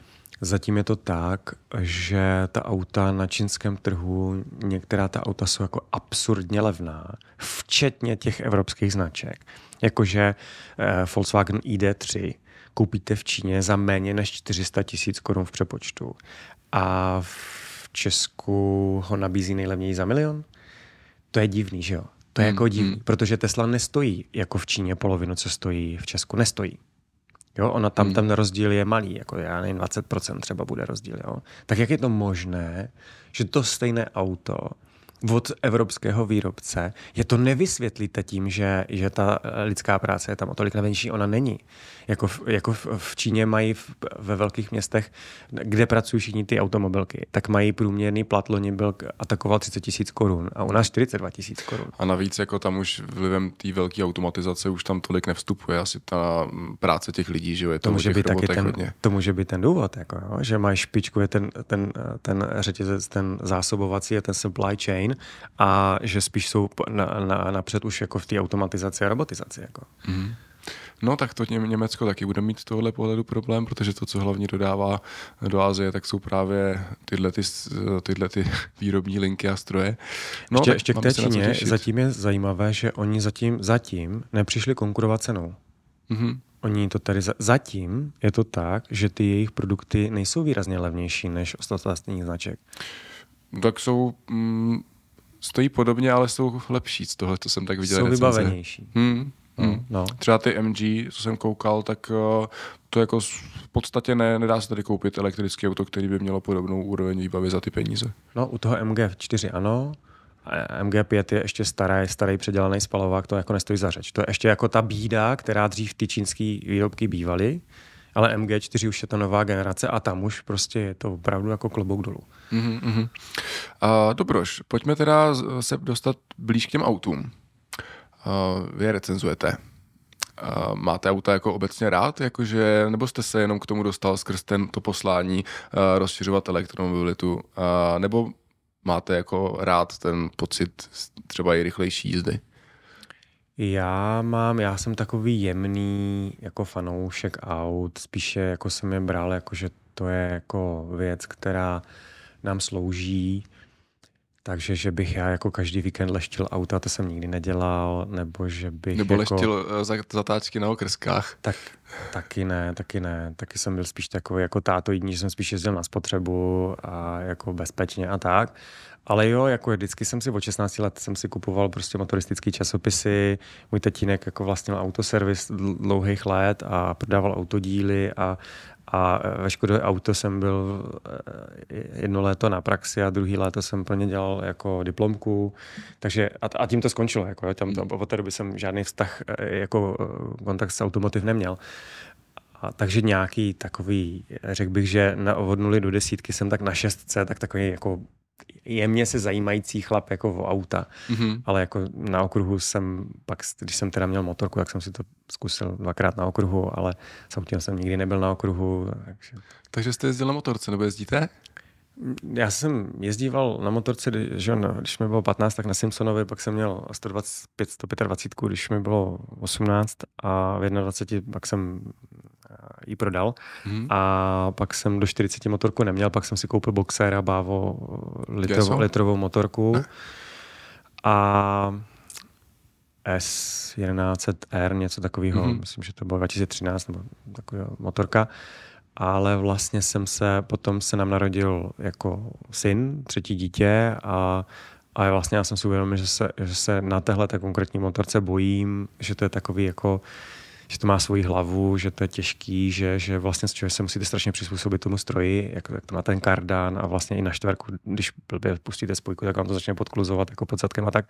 Speaker 2: zatím je to tak, že ta auta na čínském trhu, některá ta auta jsou jako absurdně levná, včetně těch evropských značek. Jakože eh, Volkswagen ID3 koupíte v Číně za méně než 400 tisíc korun v přepočtu a v Česku ho nabízí nejlevněji za milion. To je divný, že jo? To je hmm, jako mm, divný, hmm. protože Tesla nestojí jako v Číně polovinu, co stojí v Česku. Nestojí. Jo, ona tam hmm. ten rozdíl je malý, jako já nevím, 20% třeba bude rozdíl. Jo? Tak jak je to možné, že to stejné auto od evropského výrobce. Je to nevysvětlíte tím, že, že ta eh, lidská práce je tam o tolik menší, ona není. Jako v, jako v, v Číně mají v, ve velkých městech, kde pracují všichni ty automobilky, tak mají průměrný plat loni byl atakoval 30 tisíc korun a u nás 42 tisíc korun.
Speaker 1: A navíc jako tam už vlivem té velké automatizace už tam tolik nevstupuje asi ta mm, práce těch lidí, že je to, to může být taky ten, hodně.
Speaker 2: To může být ten důvod, jako, jo, že mají špičku, je ten, ten, ten řetězec, ten zásobovací a ten supply chain a že spíš jsou na,
Speaker 1: na, napřed už jako v té automatizaci a robotizaci. Jako. Mm. No tak to Německo taky bude mít z tohohle pohledu problém, protože to, co hlavně dodává do Azie, tak jsou právě tyhle, ty, tyhle ty výrobní linky a stroje. No, ještě, ještě k té Číně, zatím
Speaker 2: je zajímavé, že oni zatím, zatím nepřišli konkurovat cenou. Mm-hmm. Oni to tady za, zatím je to tak, že ty jejich produkty nejsou výrazně levnější než ostatní
Speaker 1: značek. Tak jsou, mm, stojí podobně, ale jsou lepší z toho, co jsem tak viděl. Jsou recenze. vybavenější. Hmm. No, hmm. No. Třeba ty MG, co jsem koukal, tak eh, to jako v podstatě ne, nedá se tady koupit elektrické auto, který by mělo podobnou úroveň výbavy za ty peníze. No u toho MG4 ano, MG5 je ještě staré,
Speaker 2: starý předělaný spalovák, to jako nestojí za řeč. To je ještě jako ta bída, která dřív ty čínské výrobky bývaly, ale MG4 už je ta nová generace a tam už prostě je to opravdu jako klobouk
Speaker 1: dolů. Mm-hmm. Uh, Dobroš, pojďme teda se dostat blíž k těm autům. Uh, vy je recenzujete. Uh, máte auta jako obecně rád, jakože, nebo jste se jenom k tomu dostal skrz ten, to poslání uh, rozšiřovat elektromobilitu, uh, nebo máte jako rád ten pocit třeba i rychlejší jízdy?
Speaker 2: Já mám, já jsem takový jemný jako fanoušek aut, spíše jako jsem je bral, jako že to je jako věc, která nám slouží, takže že bych já jako každý víkend leštil auta, to jsem nikdy nedělal, nebo že bych Nebo jako... leštil
Speaker 1: eh, zatáčky na okrskách. Tak,
Speaker 2: taky ne, taky ne. Taky jsem byl spíš takový jako tátoidní, že jsem spíš jezdil na spotřebu a jako bezpečně a tak. Ale jo, jako vždycky jsem si od 16 let jsem si kupoval prostě motoristické časopisy. Můj tatínek jako vlastnil autoservis dlouhých let a prodával autodíly a, a e, ve Škodově auto jsem byl e, e, jedno léto na praxi a druhý léto jsem pro ně dělal jako diplomku. Takže a, a tím to skončilo. Jako, tam, tam, mm. od té doby jsem žádný vztah, jako kontakt s automotiv neměl. A takže nějaký takový, řekl bych, že na, nuly do desítky jsem tak na šestce, tak takový jako jemně se zajímající chlap jako o auta, mm-hmm. ale jako na okruhu jsem pak, když jsem teda měl motorku, tak jsem si to zkusil dvakrát na okruhu, ale samotným jsem nikdy nebyl na okruhu. Takže,
Speaker 1: takže jste jezdil na motorce, nebo jezdíte?
Speaker 2: Já jsem jezdíval na motorce, že no, když mi bylo 15, tak na Simpsonovi, pak jsem měl 125, 125, když mi bylo 18 a v 21 pak jsem ji prodal. Hmm. A pak jsem do 40 motorku neměl, pak jsem si koupil boxera Bávo litrovou, litrovou motorku. Ne? A S1100R, něco takového, hmm. myslím, že to bylo 2013, nebo taková motorka ale vlastně jsem se, potom se nám narodil jako syn, třetí dítě a, a vlastně já jsem si uvědomil, že se, že se na téhle konkrétní motorce bojím, že to je takový jako uh, že to má svoji hlavu, že to je těžký, že, že vlastně že se musíte strašně přizpůsobit tomu stroji, jako jak to má ten kardan a vlastně i na čtverku, když blbě pustíte spojku, tak vám to začne podkluzovat jako pod zadkem a tak.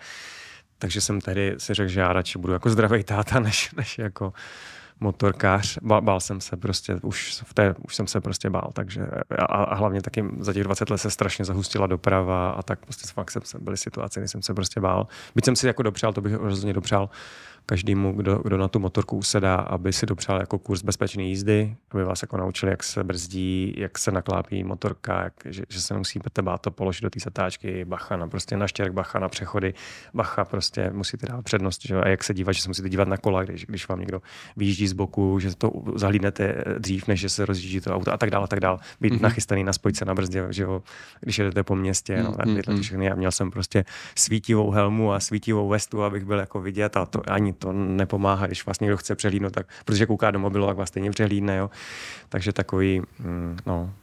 Speaker 2: Takže jsem tehdy si řekl, že já radši budu jako zdravý táta, než, než jako motorkář. Bál, bál jsem se prostě, už, v té, už jsem se prostě bál, takže a, a hlavně taky za těch 20 let se strašně zahustila doprava a tak prostě fakt jsem, byly situace, kdy jsem se prostě bál. Byť jsem si jako dopřál, to bych rozhodně dopřál, každému, kdo, kdo na tu motorku usedá, aby si dopřál jako kurz bezpečné jízdy, aby vás jako naučili, jak se brzdí, jak se naklápí motorka, jak, že, že se musíte bát to položit do té zatáčky, bacha na prostě na štěrk, bacha na přechody, bacha prostě musíte dát přednost, že? a jak se dívat, že se musíte dívat na kola, když, když vám někdo vyjíždí z boku, že to zahlídnete dřív, než že se rozjíždí to auto a tak dále, a tak dále. Být mm-hmm. nachystaný na spojce na brzdě, že jo, když jedete po městě, no, mm-hmm. všechny. Já měl jsem prostě svítivou helmu a svítivou vestu, abych byl jako vidět a to ani to nepomáhá, když vás někdo chce přehlídnout, tak, protože kouká do mobilu, tak vás
Speaker 1: stejně přehlídne, jo. Takže takový, mm, no,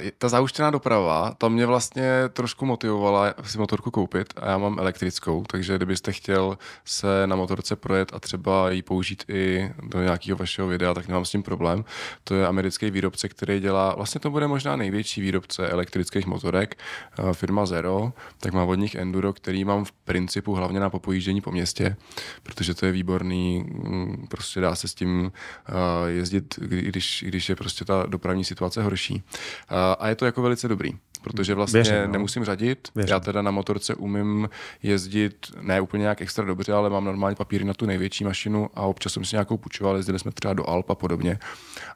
Speaker 1: Eh, ta zauštěná doprava, to mě vlastně trošku motivovala si motorku koupit a já mám elektrickou, takže kdybyste chtěl se na motorce projet a třeba ji použít i do nějakého vašeho videa, tak nemám s tím problém. To je americký výrobce, který dělá, vlastně to bude možná největší výrobce elektrických motorek, eh, firma Zero, tak má od nich Enduro, který mám v principu hlavně na popojíždění po městě, protože to je výborný, mm, prostě dá se s tím eh, jezdit, když, když je prostě ta dopravní situace horší. A je to jako velice dobrý protože vlastně Věřím, no. nemusím řadit. Věřím. Já teda na motorce umím jezdit, ne úplně nějak extra dobře, ale mám normální papíry na tu největší mašinu a občas jsem si nějakou půjčoval, jezdili jsme třeba do Alp a podobně.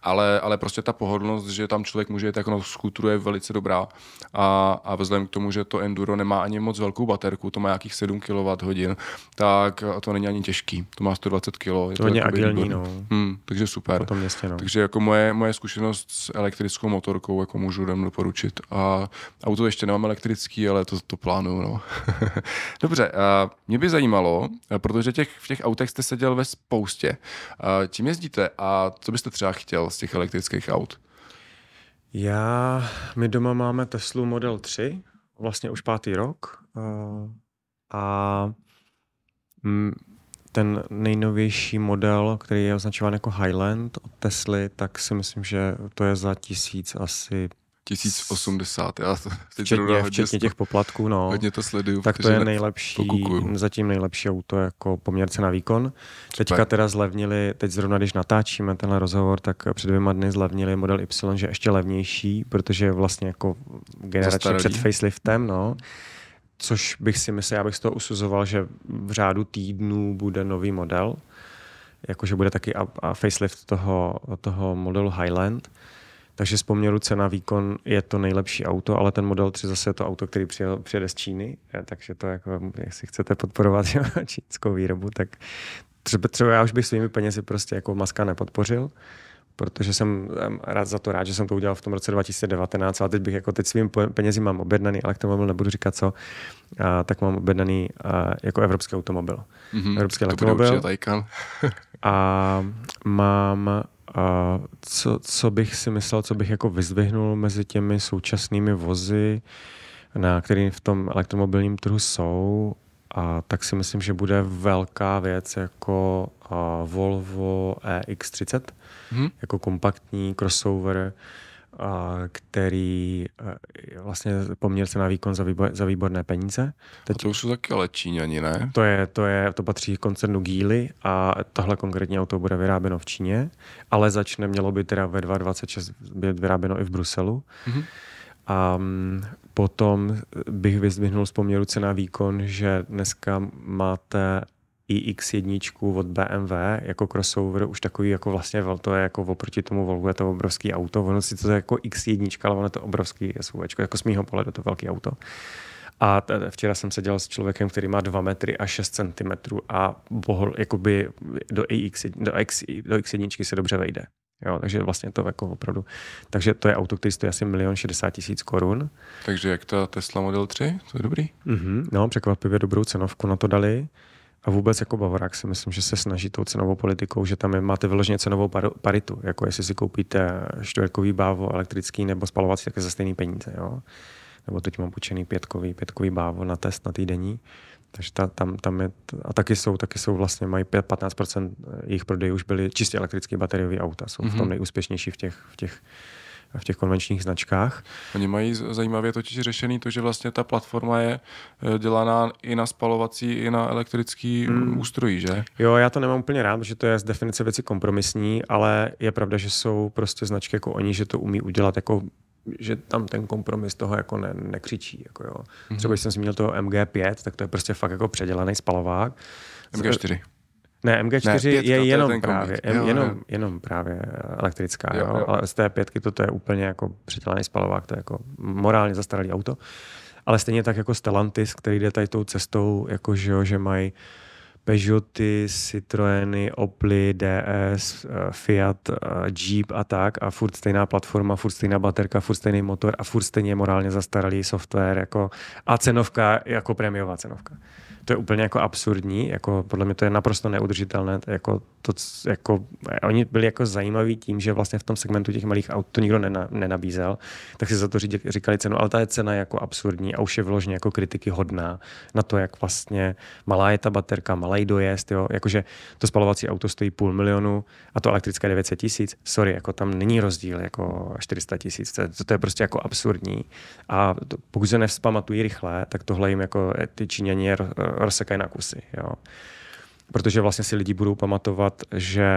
Speaker 1: Ale, ale prostě ta pohodlnost, že tam člověk může jít jako na skutru, je velice dobrá. A, a vzhledem k tomu, že to enduro nemá ani moc velkou baterku, to má nějakých 7 kWh, tak to není ani těžký. To má 120 kg. Je to, to je agilní, no. Hmm, takže super. Po tom městě, no. Takže jako moje, moje zkušenost s elektrickou motorkou jako můžu jenom doporučit. A Auto ještě nemám elektrický, ale to, to plánuju. No. Dobře, uh, mě by zajímalo, eh, protože těch, v těch autech jste seděl ve spoustě. Uh, tím jezdíte a co byste třeba chtěl z těch elektrických aut?
Speaker 2: Já, my doma máme Teslu Model 3, vlastně už pátý rok. Uh, a mm, ten nejnovější model, který je označován jako Highland od Tesly, tak si myslím, že to je za tisíc asi
Speaker 1: 1080. Já to včetně, včetně těch poplatků, no. Hodně to sleduju. Tak to je nejlepší,
Speaker 2: pokukuju. zatím nejlepší auto jako poměrce na výkon. Super. Teďka teda zlevnili, teď zrovna když natáčíme tenhle rozhovor, tak před dvěma dny zlevnili model Y, že ještě levnější, protože je vlastně jako generačně před faceliftem, no. Což bych si myslel, já bych z toho usuzoval, že v řádu týdnů bude nový model, jakože bude taky a, a facelift toho, toho modelu Highland. Takže z poměru cena výkon je to nejlepší auto, ale ten model 3 zase je to auto, který přijel, přijede z Číny, eh, takže to jako, jestli chcete podporovat čínskou výrobu, tak třeba, třeba já už bych svými penězi prostě jako maska nepodpořil, protože jsem rád za to rád, že jsem to udělal v tom roce 2019, ale teď bych jako teď svým penězi mám objednaný elektromobil, nebudu říkat co, a, tak mám objednaný a, jako evropský automobil. Mm-hmm, evropský to elektromobil. Bude a mám a co, co bych si myslel, co bych jako vyzvihnul mezi těmi současnými vozy, na který v tom elektromobilním trhu jsou, a tak si myslím, že bude velká věc jako Volvo EX30, hmm. jako kompaktní crossover, který e, vlastně poměr se na výkon za, za výborné peníze. Teď, a to už jsou taky ale Číňani, ne? To, je, to, je, to patří koncernu Geely a tohle konkrétně auto bude vyráběno v Číně, ale začne, mělo by teda ve 2026 být vyráběno i v Bruselu. Mm-hmm. A potom bych vyzdvihnul z poměru cena výkon, že dneska máte iX1 od BMW jako crossover, už takový jako vlastně to je jako oproti tomu Volvo je to obrovský auto, ono si to je jako X1, ale ono je to obrovský SUV, jako z mýho pohledu to velký auto. A t- včera jsem seděl s člověkem, který má 2 metry a 6 cm a bohol, jakoby do, AX, do, X, do X1 se dobře vejde. Jo, takže vlastně to jako opravdu. Takže to je auto, který stojí asi milion 60 tisíc korun.
Speaker 1: Takže jak ta Tesla Model 3, to je dobrý?
Speaker 2: Mm-hmm, no, překvapivě dobrou cenovku na to dali. A vůbec jako Bavorák si myslím, že se snaží tou cenovou politikou, že tam je, máte vyloženě cenovou paritu, jako jestli si koupíte čtverkový bávo elektrický nebo spalovací, tak je za stejný peníze. Jo? Nebo teď mám půjčený pětkový, pětkový bávo na test na týdenní. Takže ta, tam, tam je, a taky jsou, taky jsou vlastně, mají 15% eh, jejich prodejů už byly čistě elektrické bateriové auta, jsou mm-hmm. v tom mhm. nejúspěšnější v těch, v těch v těch konvenčních značkách.
Speaker 1: Oni mají zajímavě totiž řešený to, že vlastně ta platforma je eh, dělaná i na spalovací, i na elektrický mm. Hmm. ústroj, že?
Speaker 2: Jo, já to nemám úplně rád, že to je z definice věci kompromisní, ale je pravda, že jsou prostě značky jako oni, že to umí udělat jako že tam ten kompromis toho jako ne, nekřičí. Jako jo. Mhm. Třeba když jsem zmínil toho MG5, tak to je prostě fakt jako předělaný spalovák. MG4.
Speaker 1: Ne, MG4 ne, pětka, je jenom je právě, jo, jenom, jo.
Speaker 2: jenom právě elektrická, jo, jo. Jo. ale z té pětky to, to je úplně jako přetělaný spalovák, to je jako morálně zastaralý auto. Ale stejně tak jako Stellantis, který jde tady tou cestou, jako že, jo, že mají Peugeoty, Citroeny, Oply, DS, eh, Fiat, eh, Jeep a tak a furt stejná platforma, furt stejná baterka, furt stejný motor a furt stejně morálně zastaralý software jako, a cenovka jako prémiová cenovka to je úplně jako absurdní, jako podle mě to je naprosto neudržitelné, jako to, jako, oni byli jako zajímaví tím, že vlastně v tom segmentu těch malých aut to nikdo nena, nenabízel, tak si za to říkali cenu, ale ta je cena jako absurdní a už je vložně jako kritiky hodná na to, jak vlastně malá je ta baterka, malý dojezd, jo, jakože to spalovací auto stojí půl milionu a to elektrické 900 tisíc, sorry, jako tam není rozdíl jako 400 tisíc, to, to je prostě jako absurdní a to, pokud se nevzpamatují rychle, tak tohle jim jako eh, ty Číňani eh, rozsekají na kusy. Jo. Protože vlastně si lidi budou pamatovat, že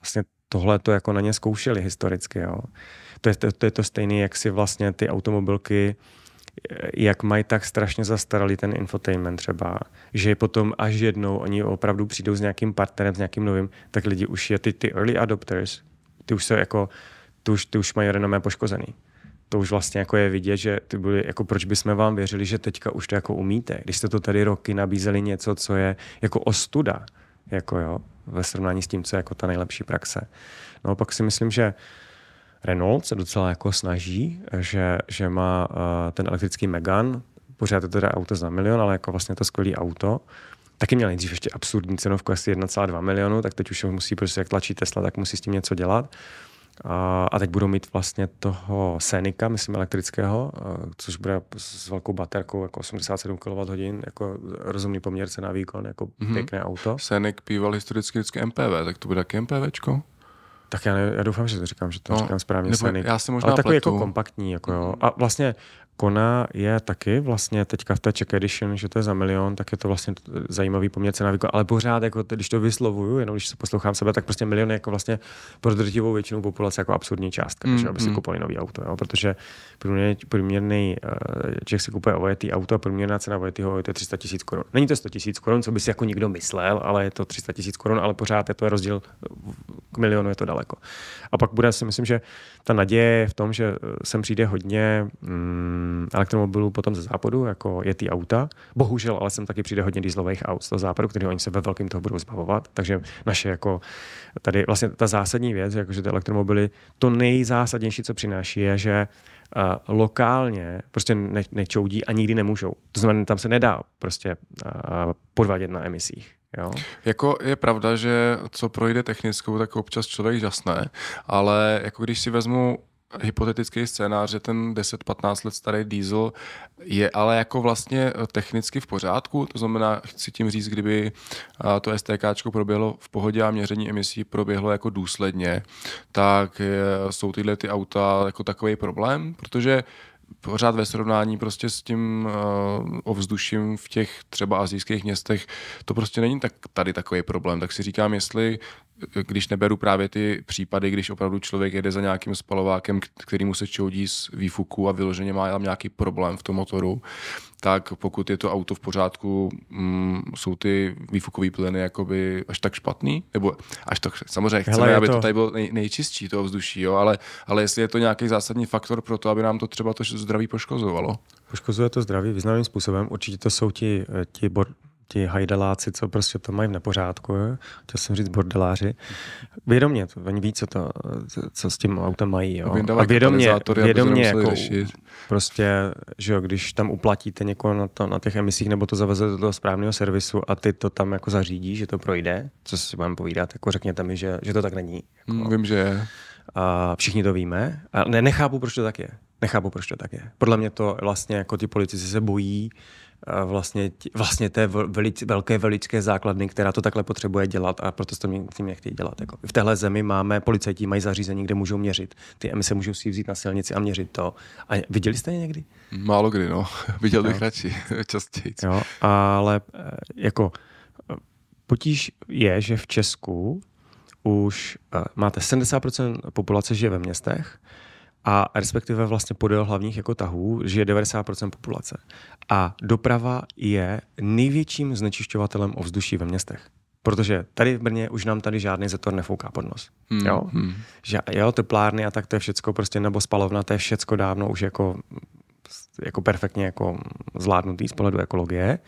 Speaker 2: vlastně tohle to jako na ně zkoušeli historicky. Jo. To, je, to, to je to stejné, jak si vlastně ty automobilky jak mají tak strašně zastaralý ten infotainment třeba, že potom až jednou oni opravdu přijdou s nějakým partnerem, s nějakým novým, tak lidi už je ty, ty early adopters, ty už se jako, ty už, ty už mají renomé poškozený to už vlastně jako je vidět, že ty byly, jako proč bychom vám věřili, že teďka už to jako umíte, když jste to tady roky nabízeli něco, co je jako ostuda, jako jo, ve srovnání s tím, co je jako ta nejlepší praxe. No pak si myslím, že Renault se docela jako snaží, že, že má uh, ten elektrický Megan, pořád je teda auto za milion, ale jako vlastně to skvělé auto. Taky měl nejdřív ještě absurdní cenovku asi 1,2 milionu, tak teď už musí, prostě jak tlačí Tesla, tak musí s tím něco dělat. A, a teď budou mít vlastně toho Senika, myslím elektrického, což bude s velkou baterkou jako 87 kWh, jako
Speaker 1: rozumný poměr cena výkon, jako mm-hmm. pěkné auto. Senik píval historicky vždycky MPV, tak to bude taky MPVčko? Tak já, ne, já doufám, že to říkám, že to no, říkám správně. Nebo Senik. Já si možná Ale takový jako pletu. jako kompaktní,
Speaker 2: jako jo. Mhm. A vlastně koná je taky vlastně teďka v té Czech Edition, že to je za milion, tak je to vlastně zajímavý poměr cena výkon, ale pořád, jako, když to vyslovuju, jenom když se poslouchám sebe, tak prostě milion je jako vlastně pro drtivou většinu populace jako absurdní částka, mm, že, aby si mm. kupovali nový auto, jo? protože průměrný, průměrný eh, Čech si kupuje ojetý auto a průměrná cena ojetého je 300 tisíc korun. Není to 100 tisíc korun, co by si jako nikdo myslel, ale je to 300 tisíc korun, ale pořád je to rozdíl, k milionu je to daleko. A pak bude, si myslím, že ta naděje je v tom, že eh, sem přijde hodně mm, elektromobilů potom ze západu, jako je ty auta. Bohužel, ale sem taky přijde hodně dieselových aut z toho západu, které oni se ve velkém toho budou zbavovat. Takže naše jako tady vlastně ta zásadní věc, jako že ty elektromobily, to nejzásadnější, co přináší, je, že a eh, lokálně prostě ne, nečoudí a nikdy nemůžou. To znamená, tam se nedá prostě eh, podvádět na emisích. Jo?
Speaker 1: Jako je pravda, že co projde technickou, tak občas člověk žasné, ale jako když si vezmu hypotetický scénář, že ten 10-15 let starý diesel je ale jako vlastně eh, technicky v pořádku, to znamená, chci tím říct, kdyby eh, to STK proběhlo v pohodě a měření emisí proběhlo jako důsledně, tak jsou tyhle ty auta jako takový problém, protože pořád ve srovnání prostě s tím uh, ovzduším v těch třeba azijských městech, to prostě není tak tady takový problém. Tak si říkám, jestli když neberu právě ty případy, když opravdu člověk jede za nějakým spalovákem, který mu se čoudí z výfuku a vyloženě má tam nějaký problém v tom motoru, tak pokud je to auto v pořádku, mm, jsou ty výfukové plyny jakoby až tak špatný? Nebo až tak, samozřejmě chceme, Hele, aby to... to tady bylo nej, nejčistší to ovzduší, jo? Ale, ale jestli je to nějaký zásadní faktor pro to, aby nám to třeba to zdraví poškozovalo?
Speaker 2: Poškozuje to zdraví významným způsobem. Určitě to jsou ti, eh, ti bor, ti hajdaláci, co prostě to mají v nepořádku, jo? chtěl jsem říct bordeláři, vědomě, to, oni ví, co, to, co s tím autem mají. Jo? A vědomě, vědomě jako, prostě, že jo, když tam uplatíte někoho na, to, na těch emisích nebo to zaveze do toho správného servisu a ty to tam jako zařídí, že to projde, co si budeme povídat, jako řekněte mi, že, že to tak není. Hmm, jako. vím, že je. A všichni to víme. A ne, nechápu, proč to tak je. Nechápu, proč to tak je. Podle mě to vlastně jako ti politici se bojí, vlastně, vlastně té velic, velké velické základny, která to takhle potřebuje dělat a proto to s tím nechtějí dělat. Jako. V téhle zemi máme, policajti mají zařízení, kde můžou měřit. Ty emise můžou si vzít na silnici a měřit to. A viděli jste je někdy? Málo kdy, no. Viděl bych no. radši, častěji. Jo, ale eh, jako potíž je, že v Česku už eh, máte 70% populace žije ve městech, a respektive vlastně podél hlavních jako tahů žije 90% populace. A doprava je největším znečišťovatelem ovzduší ve městech. Protože tady v Brně už nám tady žádný zetor nefouká pod nos. Hmm. Jo? Hmm. Že, jo, teplárny a tak to je všecko prostě, nebo spalovna, to je všecko dávno už jako, jako perfektně jako zvládnutý z pohledu ekologie.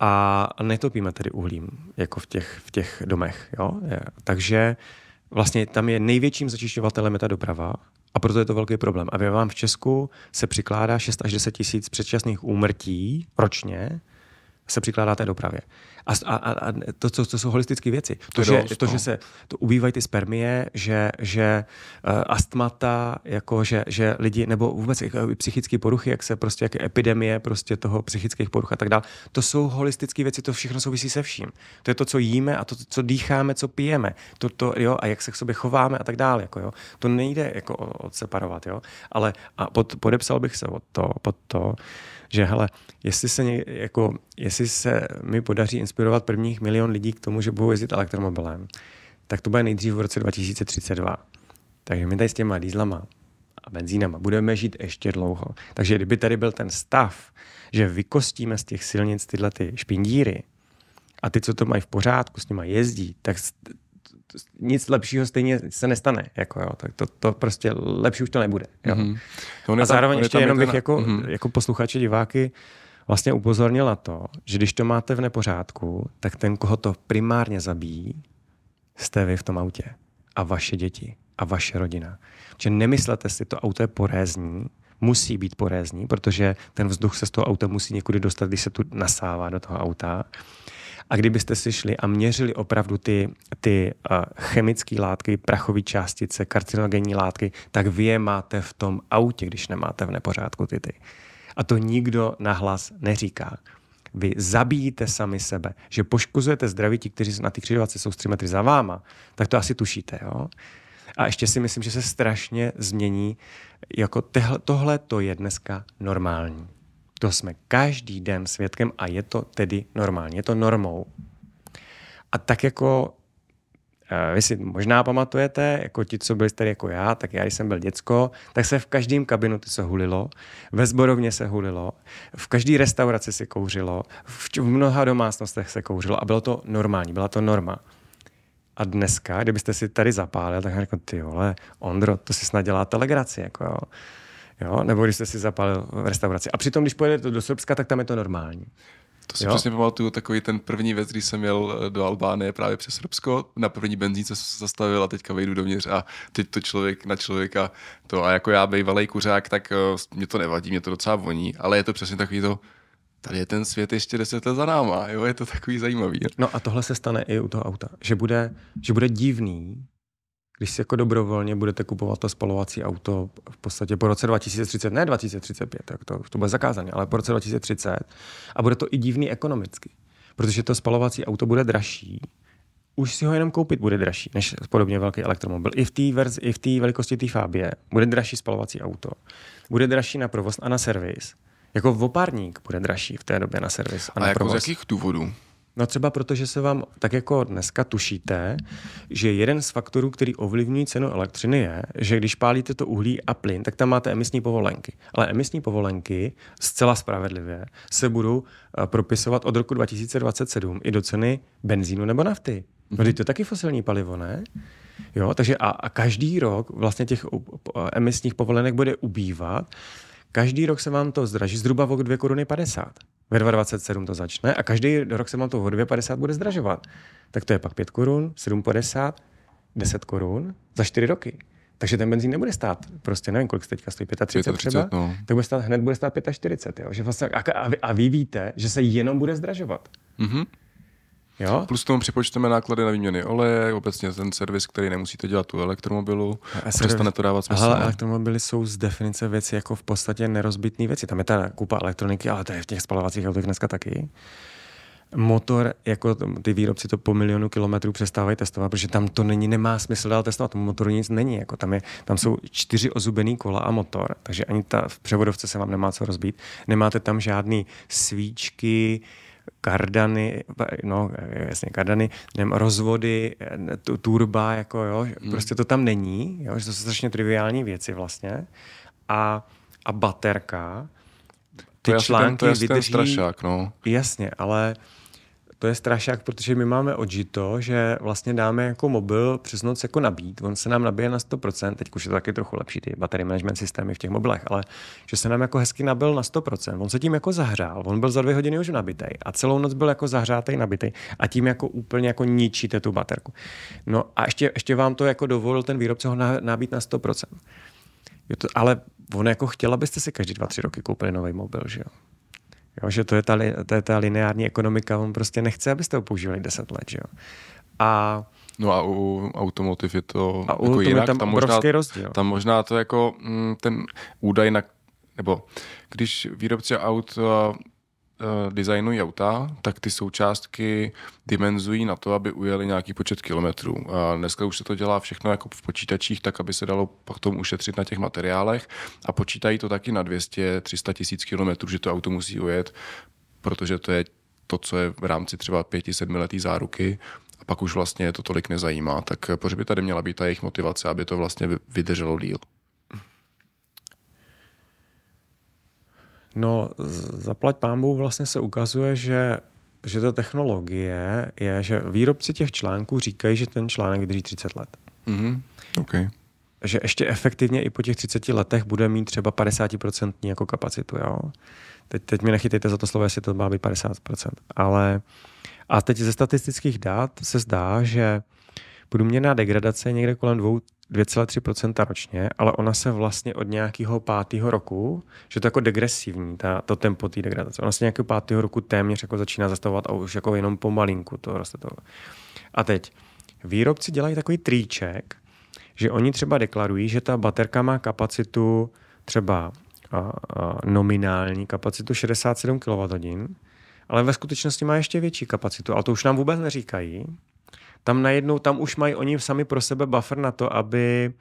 Speaker 2: A netopíme tedy uhlím jako v těch, v těch domech. Jo? Je. Takže vlastně tam je největším začišťovatelem je ta doprava a proto je to velký problém. A vám v Česku se přikládá 6 až 10 tisíc předčasných úmrtí ročně se přikládá té dopravě. A, a, a to, co to jsou holistické věci. To, to, že, dost, to, no. že se to ubývají ty spermie, že, že uh, astmata, jako že, že lidi, nebo vůbec eh, psychické poruchy, jak se prostě, jak epidemie prostě toho psychických poruch a tak dále, to jsou holistické věci, to všechno souvisí se vším. To je to, co jíme a to, co dýcháme, co pijeme, to, to, jo, a jak se k sobě chováme a tak dále, jako jo. To nejde jako odseparovat, jo. Ale a pod, podepsal bych se od to, pod to, že hele, jestli se, něk, jako, jestli se mi podaří inspirovat prvních milion lidí k tomu, že budou jezdit elektromobilem, tak to bude nejdřív v roce 2032. Takže my tady s těma dýzlama a benzínama budeme žít ještě dlouho. Takže kdyby tady byl ten stav, že vykostíme z těch silnic tyhle ty špindíry, a ty, co to mají v pořádku, s nimi jezdí, tak nic lepšího stejně se nestane, jako jo, tak to, to prostě lepší už to nebude. Jo. Mm-hmm. To a zároveň tam, ještě jenom bych na... jako, mm-hmm. jako posluchači, diváky vlastně upozornil na to, že když to máte v nepořádku, tak ten, koho to primárně zabíjí, jste vy v tom autě a vaše děti a vaše rodina. Že nemyslete si, to auto je porézní, musí být porézní, protože ten vzduch se z toho auta musí někudy dostat, když se tu nasává do toho auta. A kdybyste si šli a měřili opravdu ty, ty eh, chemické látky, prachové částice, karcinogenní látky, tak vy je máte v tom autě, když nemáte v nepořádku ty ty. A to nikdo nahlas neříká. Vy zabijíte sami sebe, že poškozujete zdraví ti, kteří na ty křižovatce jsou 3 metry za váma, tak to asi tušíte, jo? A ještě si myslím, že se strašně změní, jako tohle to je dneska normální. To jsme každý den svědkem a je to tedy normální, je to normou. A tak jako eh, vy si možná pamatujete, jako ti, co byli tady jako já, tak já, když jsem byl děcko, tak se v každém kabinetu se hulilo, ve zborovně se hulilo, v každé restauraci se kouřilo, v mnoha domácnostech se kouřilo a bylo to normální, byla to norma. A dneska, kdybyste si tady zapálil, tak řekl, ty vole, Ondro, to si snad dělá telegraci, jako jo jo? nebo když jste si zapálil v eh, restauraci. A přitom, když pojedete do Srbska, tak tam je to normální. To si jo. přesně
Speaker 1: pamatuju, takový ten první věc, když jsem jel eh, do Albánie právě přes Srbsko, na první benzínce jsem se zastavil a teďka vejdu dovnitř a teď to člověk na člověka to a jako já bývalý kuřák, tak eh, mě to nevadí, mě to docela voní, ale je to přesně takový to, tady je ten svět ještě deset let za náma, jo, je to takový zajímavý.
Speaker 2: No a tohle se stane i u toho auta, že bude, že bude divný, když si jako dobrovolně budete kupovat to spalovací auto v podstatě po roce 2030, ne 2035, tak to, to bude zakázané, ale po roce 2030 a bude to i divný ekonomicky, protože to spalovací auto bude dražší, už si ho jenom koupit bude dražší než podobně velký elektromobil. I v té verzi, i v té velikosti té fábie bude dražší spalovací auto, bude dražší na provoz a na servis. Jako vopárník bude dražší v té době na servis a, a na jako provoz. z jakých důvodů? No třeba proto, že se vám tak jako dneska tušíte, že jeden z faktorů, který ovlivňují cenu elektřiny je, že když pálíte to uhlí a plyn, tak tam máte emisní povolenky. Ale emisní povolenky zcela spravedlivě se budou eh, propisovat od roku 2027 i do ceny benzínu nebo nafty. No teď mhm. to taky fosilní palivo, ne? Jo, takže a, a každý rok vlastně těch eh, emisních povolenek bude ubývat. Každý rok se vám to zdraží zhruba o 2 koruny 50. Ve 2027 to začne a každý rok se vám to o 2,50 bude zdražovat. Tak to je pak 5 korun, 7,50, 10 korun za 4 roky. Takže ten benzín nebude stát, prostě nevím, kolik se teďka stojí, 35 35 třeba, no. tak bude stát, hned bude stát 45, jo? Že vlastně, a, a, vy, a vy víte, že se jenom bude zdražovat.
Speaker 1: Mm-hmm. Jo? Plus tomu připočteme náklady na výměny oleje, obecně ten servis, který nemusíte dělat u elektromobilu, a přestane to dávat smysl. Ale
Speaker 2: elektromobily jsou z definice věci jako v podstatě nerozbitné věci. Tam je ta kupa elektroniky, ale to je v těch spalovacích autech dneska taky. Motor, jako ty výrobci to po milionu kilometrů přestávají testovat, protože tam to není, nemá smysl dál testovat, tomu motoru nic není. Jako tam, je, tam jsou čtyři ozubený kola a motor, takže ani ta v převodovce se vám nemá co rozbít. Nemáte tam žádný svíčky, kardany, no jasně kardany, nevím, rozvody, turba, jako jo, hmm. prostě to tam není, jo, že to jsou strašně triviální věci vlastně. A, a baterka, ty to články ten, to je vydrží... Ten strašák, no. Jasně, ale to je strašák, protože my máme odžito, že vlastně dáme jako mobil přes noc jako nabít. On se nám nabije na 100%, teď už je to taky trochu lepší, ty battery management systémy v těch mobilech, ale že se nám jako hezky nabil na 100%. On se tím jako zahřál, on byl za dvě hodiny už nabitý a celou noc byl jako zahřátý, nabitý a tím jako úplně jako ničíte tu baterku. No a ještě, ještě vám to jako dovolil ten výrobce ho nabít na 100%. Je to, ale on jako chtěl, abyste si každý dva, tři roky koupili nový mobil, že jo? Jo, že to je, ta, to je ta lineární ekonomika, on prostě nechce, abyste ho používali 10 let. Že jo? A
Speaker 1: No a u automotiv je to a jako jinak. Je Tam, tam možná, rozdíl. Tam možná to jako mm, ten údaj, na, nebo když výrobce aut Eh, designují auta, tak ty součástky dimenzují na to, aby ujeli nějaký počet kilometrů. A dneska už se to dělá všechno jako v počítačích, tak aby se dalo potom ušetřit na těch materiálech a počítají to taky na 200-300 tisíc kilometrů, že to auto musí ujet, protože to je to, co je v rámci třeba 5-7 letý záruky a pak už vlastně to tolik nezajímá, tak eh, proč by tady měla být ta jejich motivace, aby to vlastně vydrželo díl.
Speaker 2: No, zaplať pámbu vlastně se ukazuje, že že ta technologie je, že výrobci těch článků říkají, že ten článek vydrží 30 let.
Speaker 1: Mm-hmm. Okay.
Speaker 2: Že ještě efektivně i po těch 30 letech bude mít třeba 50% jako kapacitu. Jo? Teď, teď mi nechytejte za to slovo, jestli to má být 50%. Ale, a teď ze statistických dat se zdá, že průměrná degradace je někde kolem 2,3% ročně, ale ona se vlastně od nějakého pátého roku, že to je jako degresivní, ta, to tempo té degradace, ona se nějakého pátého roku téměř jako začíná zastavovat a už jako jenom pomalinku to roste to. A teď, výrobci dělají takový triček, že oni třeba deklarují, že ta baterka má kapacitu třeba a, a, nominální kapacitu 67 kWh, ale ve skutečnosti má ještě větší kapacitu, ale to už nám vůbec neříkají, tam najednou, tam už mají oni sami pro sebe buffer na to, aby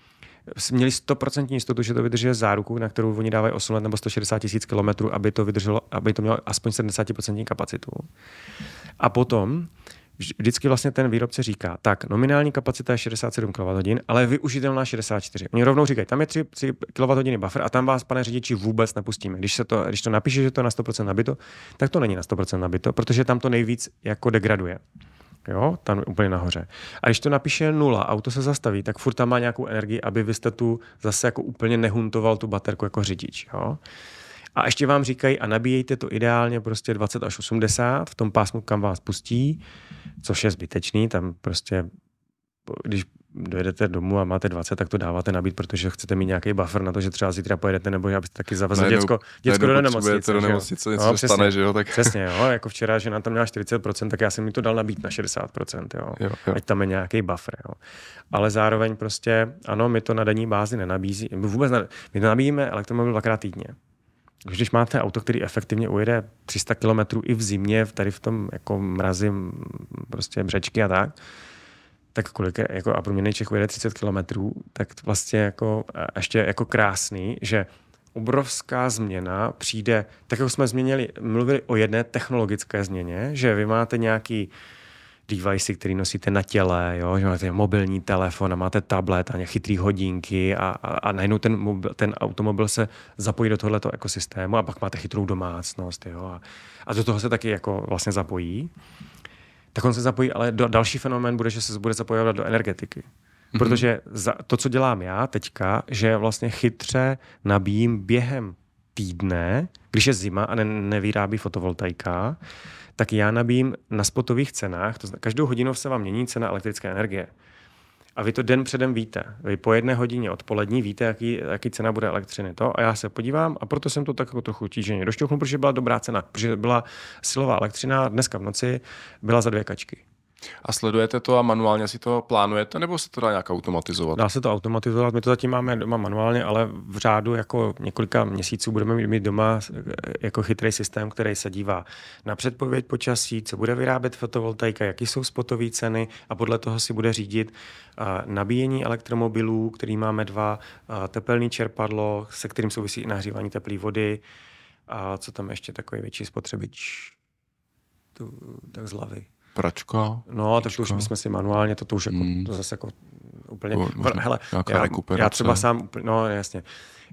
Speaker 2: měli 100% jistotu, že to vydrží záruku, na kterou oni dávají 8 let nebo 160 tisíc kilometrů, aby to vydrželo, aby to mělo aspoň 70% kapacitu. A potom vždycky vlastně ten výrobce říká, tak nominální kapacita je 67 kWh, ale využitelná 64. Oni rovnou říkají, tam je 3, 3 kWh buffer a tam vás, pane řidiči, vůbec nepustíme. Když, se to, když to napíše, že to je na 100% nabito, tak to není na 100% nabito, protože tam to nejvíc jako degraduje. Jo, tam úplně nahoře. A když to napíše nula, auto se zastaví, tak furt tam má nějakou energii, aby vy jste tu zase jako úplně nehuntoval tu baterku jako řidič. Jo? A ještě vám říkají, a nabíjejte to ideálně prostě 20 až 80 v tom pásmu, kam vás pustí, což je zbytečný, tam prostě, když dojedete domů a máte 20, tak to dáváte nabít, protože chcete mít nějaký buffer na to, že třeba zítra pojedete, nebo že abyste taky zavezl děcko, děcko do nemocnice. Do nemocnice něco no, přesně, stane, že jo? Tak... Přesně, jo, jako včera že žena tam měla 40%, tak já jsem mi to dal nabít na 60%, jo, jo, jo. ať tam je nějaký buffer. Jo. Ale zároveň prostě, ano, my to na denní bázi nenabízí, my vůbec ne, my to nabíjíme elektromobil dvakrát týdně. Když máte auto, který efektivně ujede 300 km i v zimě, tady v tom jako mrazím prostě břečky a tak, tak kolik je, jako a průměrný Čech ujede 30 kilometrů, tak vlastně jako, ještě jako krásný, že obrovská změna přijde, tak jako jsme změnili, mluvili o jedné technologické změně, že vy máte nějaký device, který nosíte na těle, jo? že máte mobilní telefon a máte tablet a chytrý hodinky a, a, a najednou ten, mobil, ten automobil se zapojí do tohoto ekosystému a pak máte chytrou domácnost jo? A, a do toho se taky jako vlastně zapojí tak on se zapojí, ale do, další fenomén bude, že se bude zapojovat do energetiky. Mm-hmm. Protože za, to, co dělám já teďka, že vlastně chytře nabíjím během týdne, když je zima a ne, nevyrábí fotovoltaika, tak já nabím na spotových cenách, to znamená, každou hodinu se vám mění cena elektrické energie. A vy to den předem víte. Vy po jedné hodině odpolední víte, jaký, jaký cena bude elektřiny. To a já se podívám a proto jsem to tak jako trochu tíženě došťouchnul, protože byla dobrá cena, protože byla silová elektřina dneska v noci byla za dvě kačky.
Speaker 1: A sledujete to a manuálně si to plánujete, nebo se to dá nějak automatizovat?
Speaker 2: Dá se to automatizovat, my to zatím máme doma manuálně, ale v řádu jako několika měsíců budeme mít doma eh, jako chytrý systém, který se dívá na předpověď počasí, co bude vyrábět fotovoltaika, jaký jsou spotové ceny a podle toho si bude řídit eh, nabíjení elektromobilů, který máme dva, eh, tepelný čerpadlo, se kterým souvisí i nahřívání teplé vody, a co tam ještě takový větší spotřebič tu, tak z hlavy. Pračka? No, tak to už my jsme si manuálně, to, to už jako, mm. to zase jako úplně... Bo, možná, hele, já, já třeba sám, no jasně,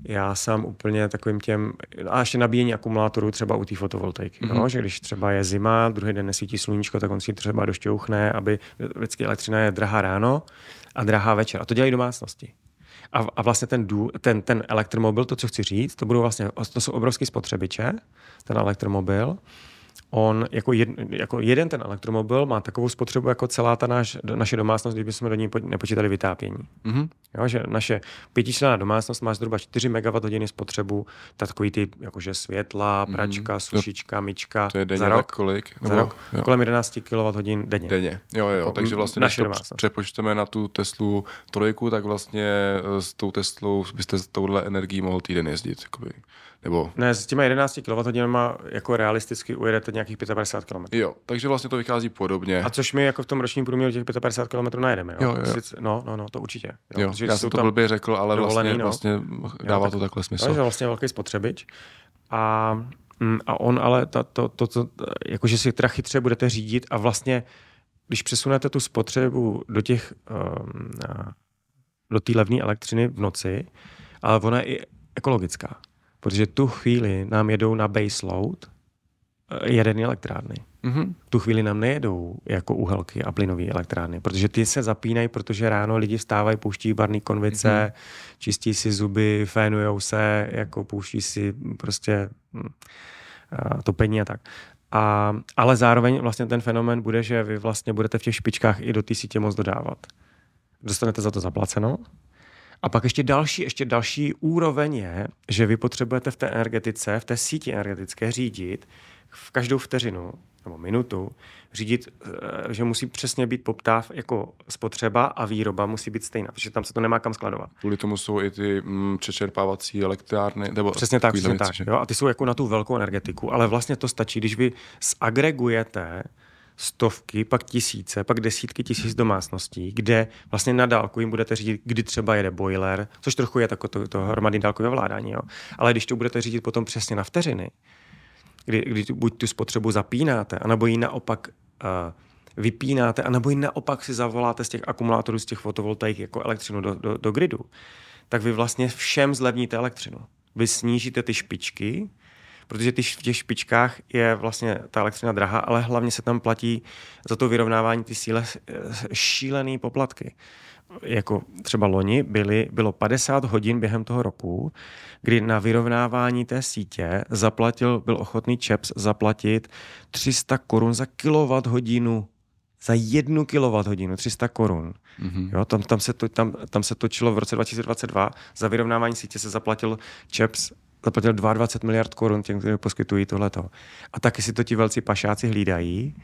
Speaker 2: já sám úplně takovým těm, a ještě nabíjení akumulátorů třeba u té fotovoltaiky, mm-hmm. no, že když třeba je zima, druhý den nesvítí sluníčko, tak on si třeba došťouchne, aby vždycky elektřina je drahá ráno a drahá večer. A to dělají domácnosti. A, a vlastně ten, dů, ten, ten elektromobil, to, co chci říct, to budou vlastně, to jsou obrovský spotřebiče, ten elektromobil, on jako, jed, jako jeden ten elektromobil má takovou spotřebu jako celá ta naš, naše domácnost, když bychom do ní nepočítali vytápění. Mm-hmm. Jo, že naše pětičlená domácnost má zhruba 4 MWh spotřebu, ta takový ty jakože světla, mhm. pračka, mm-hmm. sušička, myčka. To je denně za rok, kolik? Nebo, za rok jo. kolem 11 kWh denně. Denně, jo, jo. Jako, takže vlastně, když to domácnost.
Speaker 1: přepočteme na tu Teslu trojku, tak vlastně eh, s tou Teslou byste s touhle energií mohl týden jezdit. Jakoby. Nebo...
Speaker 2: Ne, s těma 11 kWh jako realisticky ujedete nějakých 55 km. Jo, takže
Speaker 1: vlastně to vychází podobně. A
Speaker 2: což my jako v tom ročním průměru těch 55 km najedeme.
Speaker 1: Jo? No. Jo, jo. Sice, no, no, no, to
Speaker 2: určitě. Jo, jo, já jsem to blbě řekl, ale vlastně- dovolený, vlastně, no. vlastně dává jo, tak, to takhle smysl. je vlastně velký spotřebič. A, mm, a on ale, ta, to, to, to, jakože si teda chytře budete řídit a vlastně, když přesunete tu spotřebu do těch, um, do té levné elektřiny v noci, ale ona je i ekologická. Protože tu chvíli nám jedou na base load eh, jaderné elektrárny. Mm-hmm. Tu chvíli nám nejedou jako uhelky a plynové elektrárny, protože ty se zapínají, protože ráno lidi vstávají, pouští barní konvice, mm-hmm. čistí si zuby, fénujou se, jako pouští si prostě to hm, eh, topení a tak. A, ale zároveň vlastně ten fenomen bude, že vy vlastně budete v těch špičkách i do té sítě moc dodávat. Dostanete za to zaplaceno, a pak ještě další, ještě další úroveň je, že vy potřebujete v té energetice, v té síti energetické řídit v každou vteřinu nebo minutu řídit, eh, že musí přesně být poptáv jako spotřeba a výroba musí být stejná,
Speaker 1: protože tam se to nemá kam skladovat. Kvůli tomu jsou i ty mm, přečerpávací elektrárny. Nebo přesně tak, přesně věc, tak.
Speaker 2: Jo, a ty jsou jako na tu velkou energetiku, ale vlastně to stačí, když vy zagregujete stovky, pak tisíce, pak desítky tisíc domácností, kde vlastně na dálku jim budete řídit, kdy třeba jede boiler, což trochu je takové to, to hromadné dálkové vládání, jo. ale když to budete řídit potom přesně na vteřiny, kdy, kdy tu, buď tu spotřebu zapínáte, anebo ji naopak uh, vypínáte, anebo ji naopak si zavoláte z těch akumulátorů, z těch fotovoltaik jako elektřinu do, do, do gridu, tak vy vlastně všem zlevníte elektřinu. Vy snížíte ty špičky, protože ty, v těch špičkách je vlastně ta elektřina drahá, ale hlavně se tam platí za to vyrovnávání ty síle šílený poplatky jako třeba loni, byly, bylo 50 hodin během toho roku, kdy na vyrovnávání té sítě zaplatil, byl ochotný ČEPS zaplatit 300 korun za kilowatt hodinu za jednu kilowatt hodinu 300 korun. Mm-hmm. Jo, tam, tam, se to, tam, tam se točilo v roce 2022, za vyrovnávání sítě se zaplatil ČEPS zaplatil 22 miliard korun těm, kteří poskytují tohleto. A taky si to ti velcí pašáci hlídají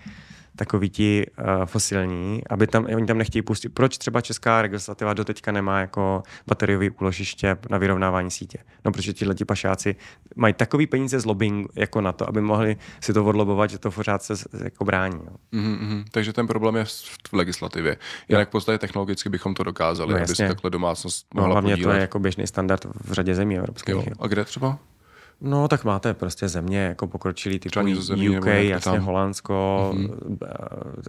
Speaker 2: takový ti uh, fosilní, aby tam, oni tam nechtějí pustit. Proč třeba česká legislativa doteďka nemá jako bateriový úložiště na vyrovnávání sítě? No, protože ti leti pašáci mají takový peníze z lobbying jako na to, aby mohli si to odlobovat, že to pořád se jako brání.
Speaker 1: No. Mm-hmm, takže ten problém je v legislativě. Jinak v podstatě technologicky bychom to dokázali, no, aby se takhle domácnost no, mohla no, podílet. to je jako
Speaker 2: běžný standard v řadě zemí evropských. Jo. A kde třeba? No, tak máte prostě země jako pokročilý typu země, UK, jasně tam. Holandsko, mm-hmm.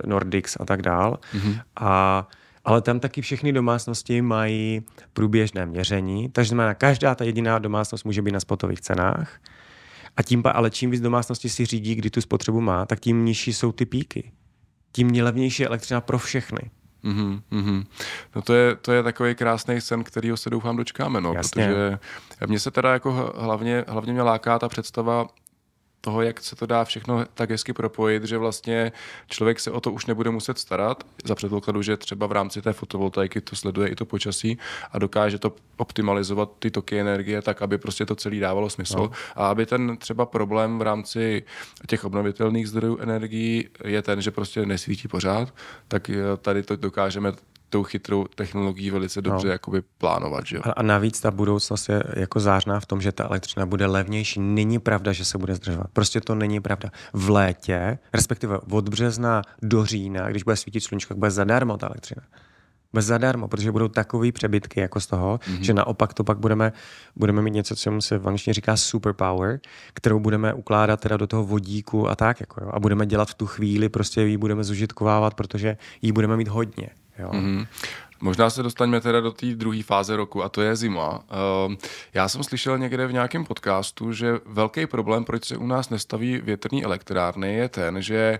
Speaker 2: Nordics a tak dál. Mm-hmm. A ale tam taky všechny domácnosti mají průběžné měření, takže znamená, každá ta jediná domácnost může být na spotových cenách. A tím, ale čím víc domácnosti si řídí, kdy tu spotřebu má, tak tím nižší jsou ty píky. Tím levnější je elektřina pro všechny.
Speaker 1: Mm-hmm, mm-hmm. No to je, to je takový krásný sen, kterýho se doufám dočkáme, no, Jasně. protože mě se teda jako hlavně, hlavně mě láká ta představa toho, jak se to dá všechno tak hezky propojit, že vlastně člověk se o to už nebude muset starat, za předpokladu, že třeba v rámci té fotovoltaiky to sleduje i to počasí a dokáže to optimalizovat ty toky energie tak, aby prostě to celý dávalo smysl no. a aby ten třeba problém v rámci těch obnovitelných zdrojů energií je ten, že prostě nesvítí pořád, tak eh, tady to dokážeme tou chytrou technologií velice dobře no. jakoby plánovat. Že jo? A,
Speaker 2: navíc ta budoucnost je jako zářná v tom, že ta elektřina bude levnější. Není pravda, že se bude zdržovat. Prostě to není pravda. V létě, respektive od března do října, když bude svítit sluníčko, bude zadarmo ta elektřina. Bez zadarmo, protože budou takové přebytky jako z toho, mm-hmm. že naopak to pak budeme, budeme mít něco, co se v angličtině říká superpower, kterou budeme ukládat teda do toho vodíku a tak. Jako jo. A budeme dělat v tu chvíli, prostě ji budeme zužitkovávat, protože ji budeme mít hodně. Jo. Mm-hmm.
Speaker 1: Možná se dostaňme teda do té druhé fáze roku a to je zima. Ehm, já jsem slyšel někde v nějakém podcastu, že velký problém, proč se u nás nestaví větrní elektrárny, je ten, že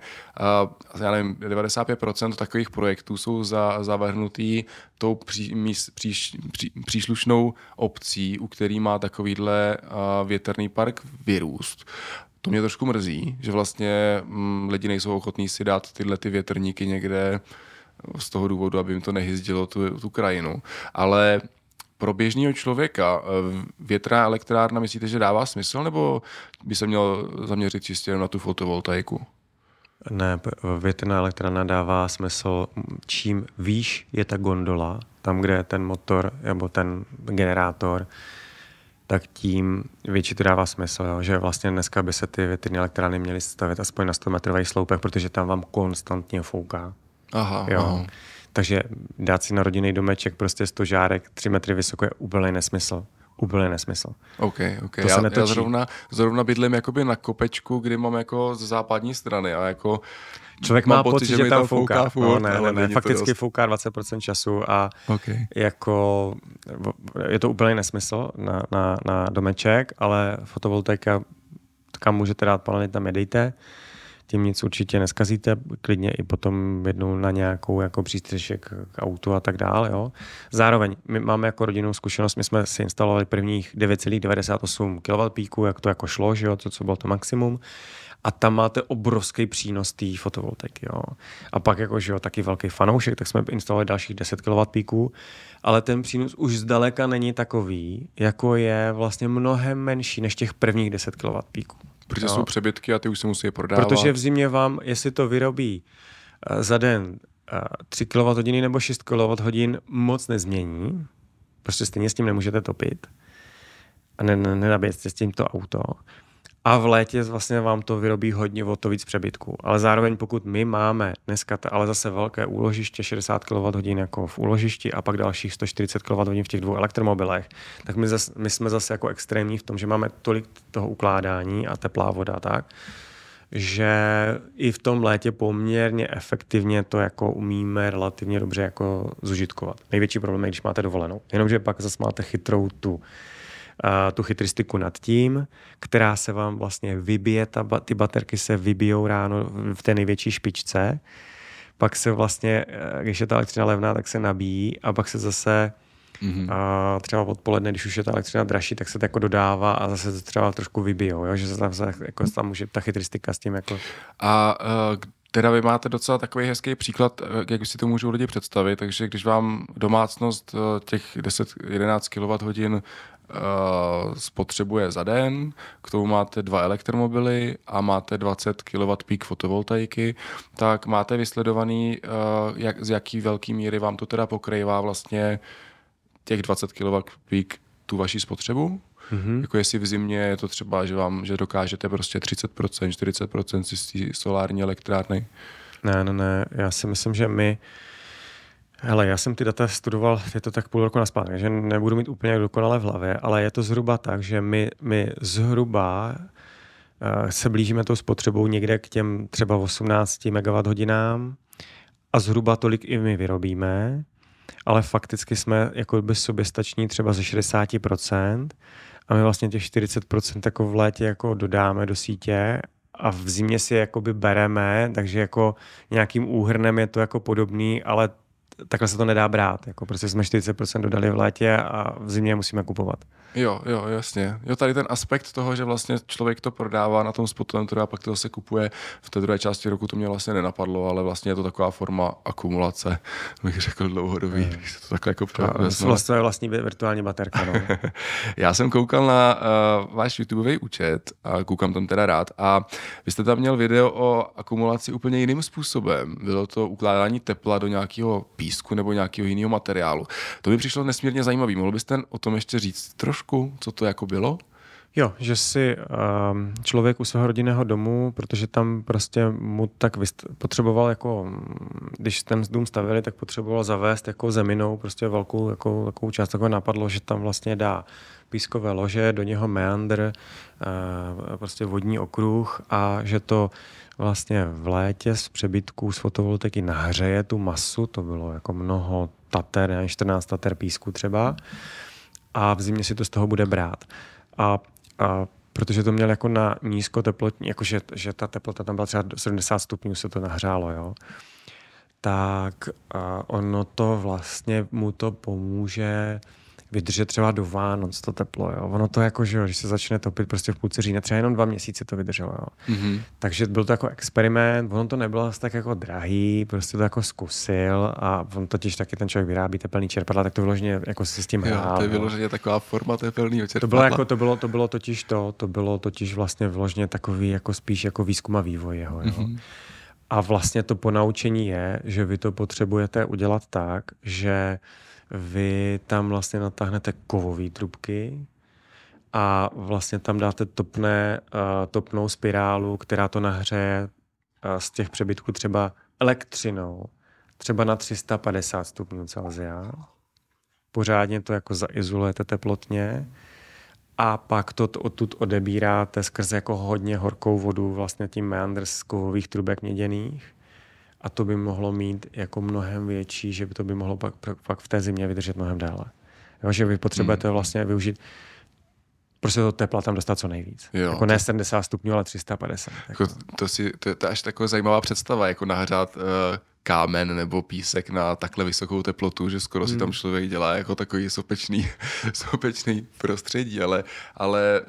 Speaker 1: eh, já nevím, 95% takových projektů jsou za, zavrhnutý tou pří, míst, příš, pří, příslušnou obcí, u který má takovýhle eh, větrný park vyrůst. To mě trošku mrzí, že vlastně m, hm, lidi nejsou ochotní si dát tyhle ty větrníky někde uh, z toho důvodu, aby jim to nehyzdilo tu, tu krajinu. Ale pro běžného člověka eh, větrná elektrárna, myslíte, že dává smysl, nebo by se měl zaměřit čistě na tu fotovoltaiku?
Speaker 2: Ne, větrná elektrárna dává smysl, čím výš je ta gondola, tam, kde je ten motor nebo ten generátor, tak tím větší to dává smysl, jo? že vlastně dneska by se ty větrné elektrárny měly stavit aspoň na 100 metrových sloupech, protože tam vám konstantně fouká.
Speaker 1: Aha, jo. aha.
Speaker 2: Takže dát si na rodinný domeček prostě stožárek žárek metry vysoko je úplně nesmysl. Úplně nesmysl.
Speaker 1: OK, OK. To já, se netočí. já zrovna, zrovna bydlím jakoby na kopečku, kdy mám jako z západní strany a jako Člověk má pocit, že, že tam, tam fouká. fouká furt, no, ne, ne, ne, fakticky dost. fouká 20% času a okay.
Speaker 2: jako je to úplně nesmysl na, na, na domeček, ale fotovoltaika kam můžete dát panely, tam je dejte tím nic určitě neskazíte, klidně i potom jednou na nějakou jako přístřešek k autu a tak dále. Jo. Zároveň my máme jako rodinnou zkušenost, my jsme si instalovali prvních 9,98 kWp, jak to jako šlo, že jo, to, co bylo to maximum a tam máte obrovský přínos té fotovoltaiky. Jo. A pak jako, že jo, taky velký fanoušek, tak jsme instalovali dalších 10 kWp, ale ten přínos už zdaleka není takový, jako je vlastně mnohem menší než těch prvních 10 kWp protože no. jsou
Speaker 1: přebytky a ty už se musí prodávat. Protože v
Speaker 2: zimě vám, jestli to vyrobí eh, za den 3 eh, kWh nebo 6 kWh, moc nezmění. Prostě stejně s tím nemůžete topit. A nenabijete s tímto auto a v létě vlastně vám to vyrobí hodně o to víc přebytku. Ale zároveň pokud my máme dneska, ta, ale zase velké úložiště, 60 kWh jako v úložišti a pak dalších 140 kWh v těch dvou elektromobilech, tak my, zas, my jsme zase jako extrémní v tom, že máme tolik toho ukládání a teplá voda tak, že i v tom létě poměrně efektivně to jako umíme relativně dobře jako zužitkovat. Největší problém je, když máte dovolenou. Jenomže pak zase máte chytrou tu Eh, tu chytristiku nad tím, která se vám vlastně vybije, ta, ty baterky se vybijou ráno v té největší špičce, pak se vlastně, eh, když je ta elektřina levná, tak se nabíjí a pak se zase Mm-hmm. A eh, třeba odpoledne, když už je ta elektřina dražší, tak se to jako dodává a zase to třeba trošku vybijou, jo? že se tam, jako, tam může ta chytristika s tím jako...
Speaker 1: A uh, teda vy máte docela takový hezký příklad, jak si to můžou lidi představit, takže když vám domácnost těch 10-11 kWh Eh, spotřebuje za den, k tomu máte dva elektromobily a máte 20 kW peak fotovoltaiky, tak máte vysledovaný, eh, jak, z jaký velký míry vám to teda pokrývá vlastně těch 20 kW peak tu vaši spotřebu. Mm-hmm. Jako jestli v zimě je to třeba, že vám že dokážete prostě 30%, 40% z solární elektrárny. Ne, ne, ne. Já si myslím, že my Hele, já jsem ty data studoval, je to tak
Speaker 2: půl roku naspátek, že nebudu mít úplně dokonale v hlavě, ale je to zhruba tak, že my, my zhruba uh, se blížíme tou spotřebou někde k těm třeba 18 MWh a zhruba tolik i my vyrobíme, ale fakticky jsme jako by soběstační třeba ze 60% a my vlastně těch 40% jako v létě jako dodáme do sítě a v zimě si jakoby bereme, takže jako nějakým úhrnem je to jako podobný, ale takhle se to nedá brát. Jako prostě jsme 40% dodali v létě a v zimě musíme kupovat.
Speaker 1: Jo, jo, jasně. Jo, tady ten aspekt toho, že vlastně člověk to prodává na tom spotovém trhu a pak to zase kupuje v té druhé části roku, to mě vlastně nenapadlo, ale vlastně je to taková forma akumulace, bych řekl dlouhodobý, mm. když se to takhle jako Vlastně vlastní virtuální baterka. No. Já jsem koukal na uh, váš YouTubeový účet a koukám tam teda rád a vy jste tam měl video o akumulaci úplně jiným způsobem. Bylo to ukládání tepla do nějakého pí písku nebo nějakého jiného materiálu. To by přišlo nesmírně zajímavé. Mohl byste o tom ještě říct trošku, co to jako bylo? Jo, že si
Speaker 2: um, člověk u svého rodinného domu, protože tam prostě mu tak vyst- potřeboval jako, mm, když ten dům stavili, tak potřeboval zavést jako zeminou prostě velkou, jako, velkou část, takové napadlo, že tam vlastně dá pískové lože, do něho meandr, uh, prostě vodní okruh a že to vlastně v létě z přebytků z fotovoltaiky nahřeje tu masu, to bylo jako mnoho tater, 14 tater písku třeba, a v zimě si to z toho bude brát. A, a protože to měl jako na teplotní, jakože že ta teplota tam byla třeba 70 stupňů, se to nahřálo, jo tak ono to vlastně mu to pomůže vydržet třeba do Vánoc to teplo. Jo. Ono to jako, že, jo, že se začne topit prostě v půlce října, třeba jenom dva měsíce to vydrželo. Jo. Mm-hmm. Takže byl to jako experiment, ono to nebylo tak jako drahý, prostě to jako zkusil a on totiž taky ten člověk vyrábí teplný čerpadla, tak to vyloženě jako se s tím jo, hrál. To je no. vyloženě
Speaker 1: taková forma teplného čerpadla. To bylo, jako, to, bylo, to bylo totiž to, to bylo
Speaker 2: totiž vlastně vyloženě takový jako spíš jako výzkum a vývoj jeho. Jo. Mm-hmm. A vlastně to ponaučení je, že vy to potřebujete udělat tak, že vy tam vlastně natáhnete kovové trubky a vlastně tam dáte topné, uh, topnou spirálu, která to nahřeje uh, z těch přebytků třeba elektřinou, třeba na 350 stupňů Celsia. Pořádně to jako zaizolujete teplotně a pak to odtud odebíráte skrz jako hodně horkou vodu vlastně tím meandr z kovových trubek měděných a to by mohlo mít jako mnohem větší, že by to by mohlo pak, pak v té zimě vydržet mnohem déle. Jo, že vy potřebujete hmm. vlastně využít prostě to tepla tam dostat co nejvíc. Jo, jako to... ne 70 stupňů, ale 350.
Speaker 1: Jako. jako. to, si, to, to je až taková zajímavá představa, jako nahřát uh, eh, kámen nebo písek na takhle vysokou teplotu, že skoro hmm. si tam hmm. člověk dělá jako takový sopečný, sopečný prostředí, ale, ale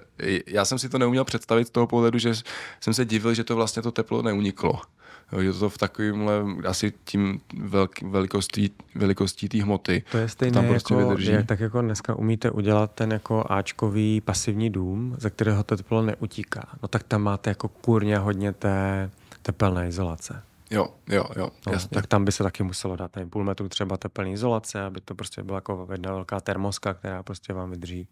Speaker 1: já jsem si to neuměl představit z toho pohledu, že jsem se divil, že to vlastně to teplo neuniklo je to v takovémhle, asi tím velk, velikostí, velikostí té hmoty. To je stejné, to tam prostě jako, vydrží.
Speaker 2: tak jako dneska umíte udělat ten jako Ačkový pasivní dům, ze kterého to teplo neutíká. No tak tam máte jako kurně hodně té tepelné izolace.
Speaker 1: Jo, jo, jo. No, jasně. Tak tam by se taky muselo dát
Speaker 2: ten půl metru třeba teplné izolace, aby to prostě byla jako jedna velká termoska, která prostě vám vydrží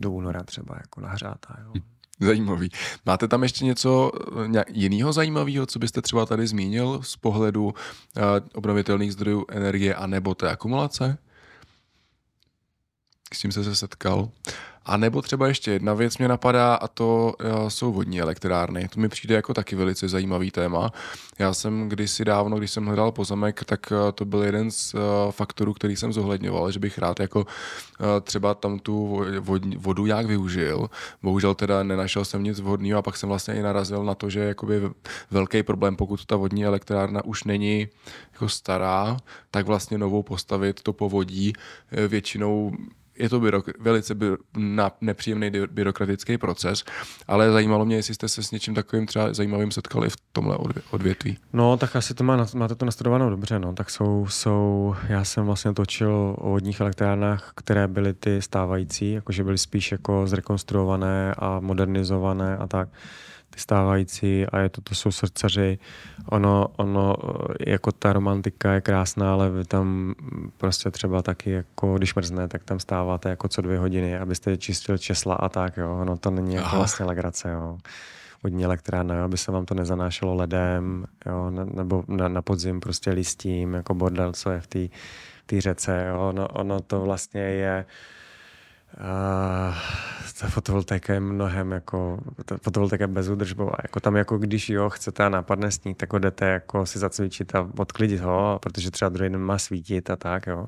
Speaker 2: do února třeba jako
Speaker 1: nahřátá. Jo. Zajímavý. Máte tam ještě něco eh, jiného zajímavého, co byste třeba tady zmínil z pohledu eh, obnovitelných zdrojů energie a nebo té akumulace? S tím jste se setkal? Uh, a nebo třeba ještě jedna věc mě napadá a to eh, jsou vodní elektrárny. To mi přijde jako taky velice zajímavý téma. Já jsem kdysi dávno, když jsem hledal pozemek, tak eh, to byl jeden z eh, faktorů, který jsem zohledňoval, že bych rád jako třeba tam tu vodu jak využil. Bohužel teda nenašel jsem nic vhodného a pak jsem vlastně i narazil na to, že jakoby velký problém, pokud ta vodní elektrárna už není jako stará, tak vlastně novou postavit to povodí většinou je to byro, velice by- na- nepříjemný byrokratický proces, ale zajímalo mě, jestli jste se s něčím takovým třeba zajímavým setkali v tomhle odvětví.
Speaker 2: No, tak asi to má, máte to nastudováno dobře, no. Tak jsou, jsou, já jsem vlastně točil o vodních elektrárnách, které byly ty stávající, jakože byly spíš jako zrekonstruované a modernizované a tak ty stávající a je to, to jsou srdcaři. Ono, ono, eh, jako ta romantika je krásná, ale vy tam prostě třeba taky, jako když mrzne, tak tam stáváte jako co dvě hodiny, abyste čistil česla a tak, jo. No to není jako vlastně legrace, jo Udní elektrárna, jo, aby se vám to nezanášelo ledem, jo, nebo na, na podzim prostě listím, jako bordel, co je v té řece. Jo. No, ono to vlastně je uh, Uh, ta fotovoltaika je mnohem jako, ta fotovoltaika je bezúdržbová. Jako tam jako když jo, chcete a napadne sníh, tak ho jdete jako si zacvičit a odklidit ho, protože třeba druhý den má svítit a tak, jo.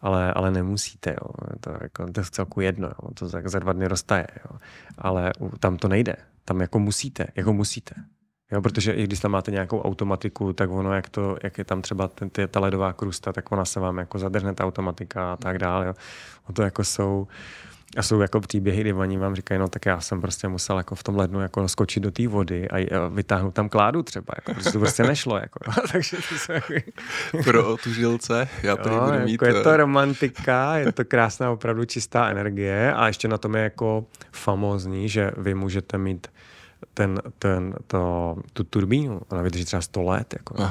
Speaker 2: Ale, ale nemusíte, jo. To, jako, to je celku jedno, jo. to za, za dva dny roztaje, jo. Ale tam to nejde. Tam jako musíte, jako musíte. Jo, protože i když tam máte nějakou automatiku, tak ono, jak, to, jak je tam třeba ten, ty, ta ledová krusta, tak ona se vám jako zadrhne ta automatika a tak dále. Jo. O to jako jsou, a jsou jako příběhy, kdy oni vám říkají, no tak já jsem prostě musel jako v tom lednu jako skočit do té vody a vytáhnout tam kládu třeba, jako, protože to prostě nešlo. Jako,
Speaker 1: takže to se... Jako- Pro otužilce, já to jo, budu jako mít. Jako je eh, to
Speaker 2: romantika, je to krásná opravdu čistá energie a ještě na tom je jako famózní, že vy můžete mít ten, ten, to, tu turbínu, ona vydrží třeba 100 let, jako,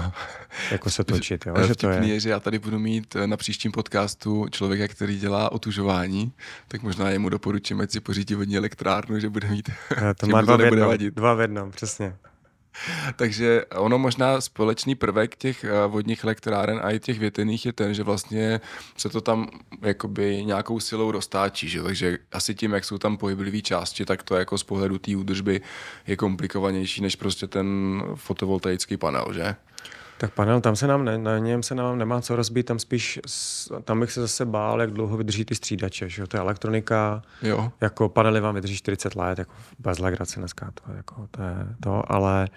Speaker 2: jako se točit. Jo, že to je... je,
Speaker 1: že já tady budu mít eh, na příštím podcastu člověka, který dělá otužování, tak možná jemu doporučím, ať si pořídí vodní elektrárnu, že bude mít, eh, to má dva, v dva v jednom, přesně. Takže ono možná společný prvek těch eh, vodních elektráren a i těch větrných je ten, že vlastně se to tam jakoby nějakou silou roztáčí, že? takže asi tím, jak jsou tam pohyblivé části, tak to jako z pohledu té údržby je komplikovanější než prostě ten fotovoltaický panel, že?
Speaker 2: Tak panel, no tam se nám ne, na něm se nám nemá co rozbít, tam spíš, tam bych se zase bál, jak dlouho vydrží ty střídače, že jo, to je elektronika, jo. jako panely vám vydrží 40 let, jako bez legrace dneska, to, jako, to je to, ale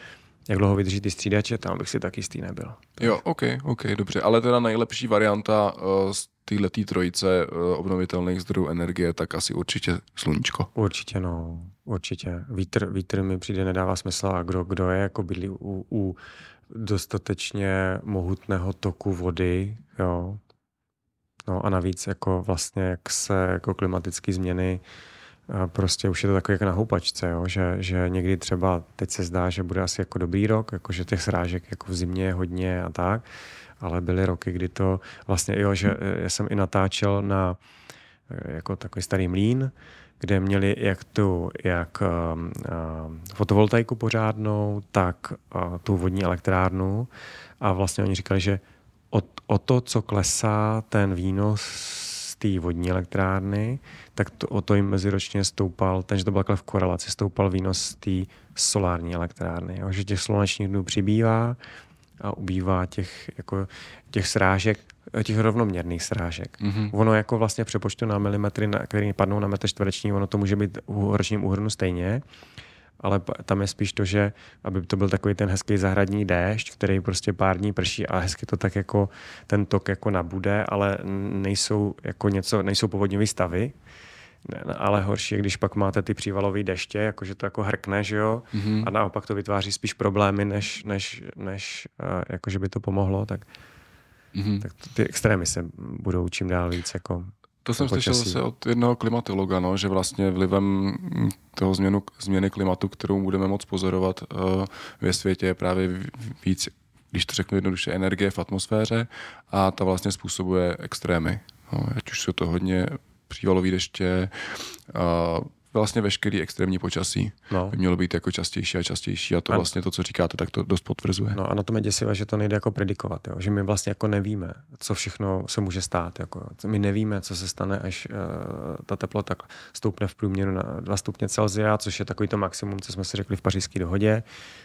Speaker 2: jak dlouho vydrží ty střídače,
Speaker 1: tam bych si tak jistý nebyl. Tak. Jo, ok, ok, dobře, ale teda nejlepší varianta uh, z této trojice uh, obnovitelných zdrojů energie, tak asi určitě sluníčko. Určitě,
Speaker 2: no, určitě. Vítr, vítr mi přijde nedává smysl a kdo, kdo je jako bydlí u, u dostatečně mohutného toku vody, jo. No a navíc jako vlastně, jak se jako klimatické změny prostě už je to takové jak na houpačce, jo? Že, že někdy třeba teď se zdá, že bude asi jako dobrý rok, jako že těch srážek jako v zimě je hodně a tak, ale byly roky, kdy to vlastně, jo, že e, já jsem i natáčel na e, jako takový starý mlín, kde měli jak tu jak eh, eh, fotovoltaiku pořádnou, tak uh, tu vodní elektrárnu. A vlastně oni říkali, že o, o to, co klesá ten výnos z té vodní elektrárny, tak to, o to jim meziročně stoupal, že to byl v korelaci, stoupal výnos z té solární elektrárny. Jo? Že těch slunečních dnů přibývá a ubývá těch, jako, těch srážek Eh, těch rovnoměrných srážek. Mm-hmm. Ono jako vlastně přepočtu na milimetry, na, které padnou na metr čtvereční, ono to může být u ročním úhrnu stejně, ale tam je spíš to, že aby to byl takový ten hezký zahradní déšť, který prostě pár dní prší a hezky to tak jako ten tok jako nabude, ale nejsou jako něco, nejsou povodňové stavy, ne, ale horší je, když pak máte ty přívalové deště, jakože to jako hrkne, že jo, mm-hmm. a naopak to vytváří spíš problémy, než, než, než uh, jakože by to pomohlo, tak Mm-hmm. Tak ty extrémy se budou čím dál víc jako to jsem slyšel zase od
Speaker 1: jednoho klimatologa, no, že vlastně vlivem toho změnu, změny klimatu, kterou budeme moc pozorovat uh, ve světě, je právě víc, když to řeknu jednoduše, energie v atmosféře a ta vlastně způsobuje extrémy. No, ať už jsou to hodně přívalový deště, uh, vlastně veškerý extrémní počasí no. by mělo být jako častější a častější a to a... vlastně to, co říkáte, tak to dost potvrzuje.
Speaker 2: No a na tom je děsivé, že to nejde jako predikovat, jo? že my vlastně jako nevíme, co všechno se může stát. Jako. My nevíme, co se stane, až uh, ta teplota stoupne v průměru na 2 stupně Celzia, což je takový to maximum, co jsme si řekli v pařížské dohodě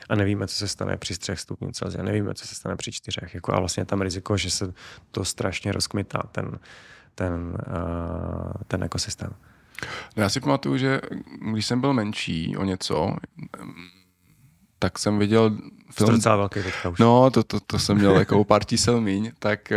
Speaker 2: a nevíme, co se stane při 3 stupňů Celzia, nevíme, co se stane při 4. Jako, a vlastně tam riziko, že se to strašně rozkmitá ten,
Speaker 1: ten, uh, ten ekosystém. No já si pamatuju, že když jsem byl menší o něco, tak jsem viděl
Speaker 2: film... Strcá velký teďka už. No,
Speaker 1: to, to, to jsem měl jako pár tísel míň, tak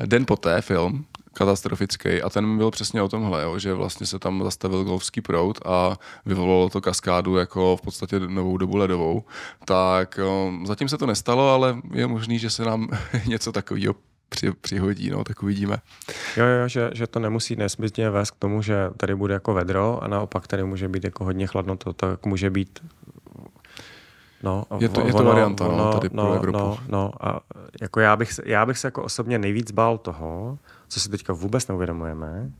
Speaker 1: uh, den poté film, katastrofický. A ten byl přesně o tomhle, jo, že vlastně se tam zastavil golfský prout a vyvolalo to kaskádu jako v podstatě novou dobu ledovou. Tak um, zatím se to nestalo, ale je možný, že se nám něco takového při, přihodí, no, tak uvidíme.
Speaker 2: Jo, jo, že, že to nemusí nesmyslně vést k tomu, že tady bude jako vedro a naopak tady může být jako hodně chladno, to tak může být No, je to, je to varianta no, ono, no, tady no, pro Evropu. No, no, a jako já, bych, já bych se jako osobně nejvíc bál toho, co si teďka vůbec neuvědomujeme,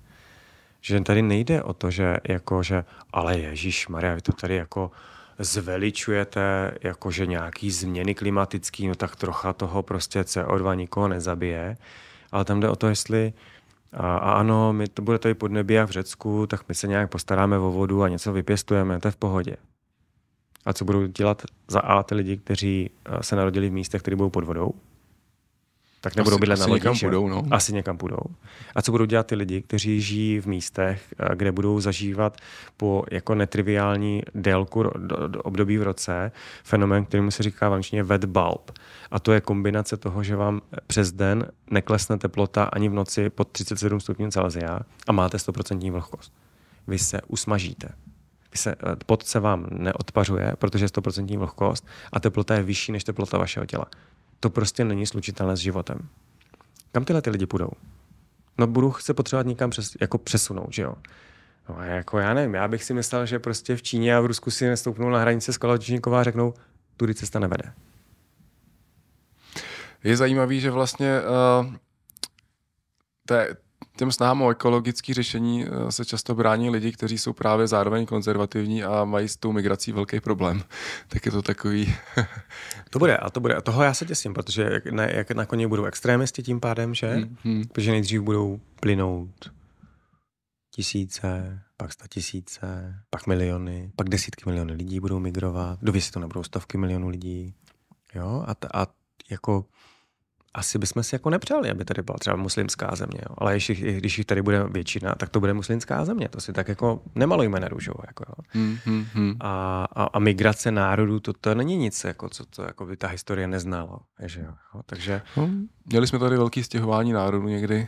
Speaker 2: že tady nejde o to, že jako, že ale Ježíš Maria, vy to tady jako zveličujete jakože nějaký změny klimatický, no tak trocha toho prostě CO2 nikoho nezabije, ale tam jde o to, jestli a, a ano, my to bude tady pod nebí a v Řecku, tak my se nějak postaráme o vodu a něco vypěstujeme, to je v pohodě. A co budou dělat za A ty lidi, kteří se narodili v místech, které budou pod vodou? tak nebudou bydlet na lodích. Někam půjdou, no. Asi někam půjdou. A co budou dělat ty lidi, kteří žijí v místech, eh, kde budou zažívat po jako netriviální délku do, do období v roce fenomén, kterému se říká vančně wet bulb. A to je kombinace toho, že vám přes den neklesne teplota ani v noci pod 37 stupňů Celsia a máte 100% vlhkost. Vy se usmažíte se, eh, pot se vám neodpařuje, protože je 100% vlhkost a teplota je vyšší než teplota vašeho těla to prostě není slučitelné s životem. Kam tyhle ty lidi půjdou? No budu se potřebovat někam přes, jako přesunout, že jo? No jako já nevím, já bych si myslel, že prostě v Číně a v Rusku si nestoupnou na hranice Skalačníkova a řeknou, tudy cesta nevede.
Speaker 1: Je zajímavý, že vlastně uh, to je, těm snahám o ekologické řešení eh, se často brání lidi, kteří jsou právě zároveň konzervativní a mají s tou migrací velký problém. Tak je to takový... to bude, a
Speaker 2: to bude. A toho já se těsím, protože jak ne, jak na koně budou extrémisti tím pádem, že? Mm-hmm. Protože nejdřív budou plynout tisíce, pak sta tisíce, pak miliony, pak desítky milionů lidí budou migrovat. Do si to nebudou stovky milionů lidí. Jo? A, t- a jako asi bychom si jako nepřáli, aby tady byla třeba muslimská země, jo. ale ještě, když jich tady bude většina, tak to bude muslimská země, to si tak jako nemalujme na růžovo. Jako, jo. Hmm, hmm, hmm. A, a, a, migrace národů, to, to není nic, jako, co to jako by ta historie
Speaker 1: neznala. Že jo. Takže... Hmm. Měli jsme tady velký stěhování národů někdy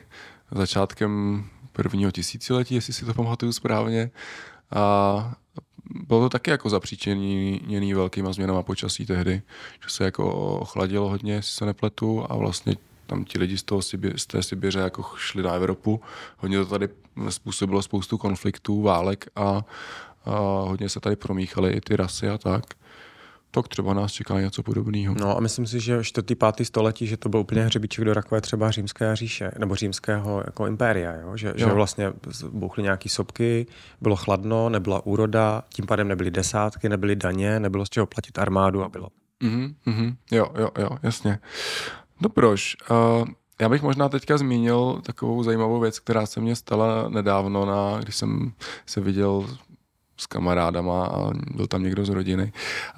Speaker 1: začátkem prvního tisíciletí, jestli si to pamatuju správně. A bylo to taky jako zapříčeněný velkýma změnama počasí tehdy, že se jako ochladilo hodně, jestli se nepletu, a vlastně tam ti lidi z, toho Sibě, z té Sibiře jako šli na Evropu. Hodně to tady způsobilo spoustu konfliktů, válek a, a hodně se tady promíchaly i ty rasy a tak tak třeba nás čeká něco podobného. No a myslím si, že 4. 5. století, že to byl úplně hřebíček do rakve třeba římské říše, nebo římského
Speaker 2: jako impéria, jo? Že, jo. že vlastně bouchly nějaké sopky, bylo chladno, nebyla úroda, tím pádem nebyly desátky, nebyly daně, nebylo z čeho platit armádu a bylo.
Speaker 1: Mm-hmm, Jo, jo, jo, jasně. No proč? uh, já bych možná teďka zmínil takovou zajímavou věc, která se mně stala nedávno, na, když jsem se viděl s kamarádama a byl tam někdo z rodiny.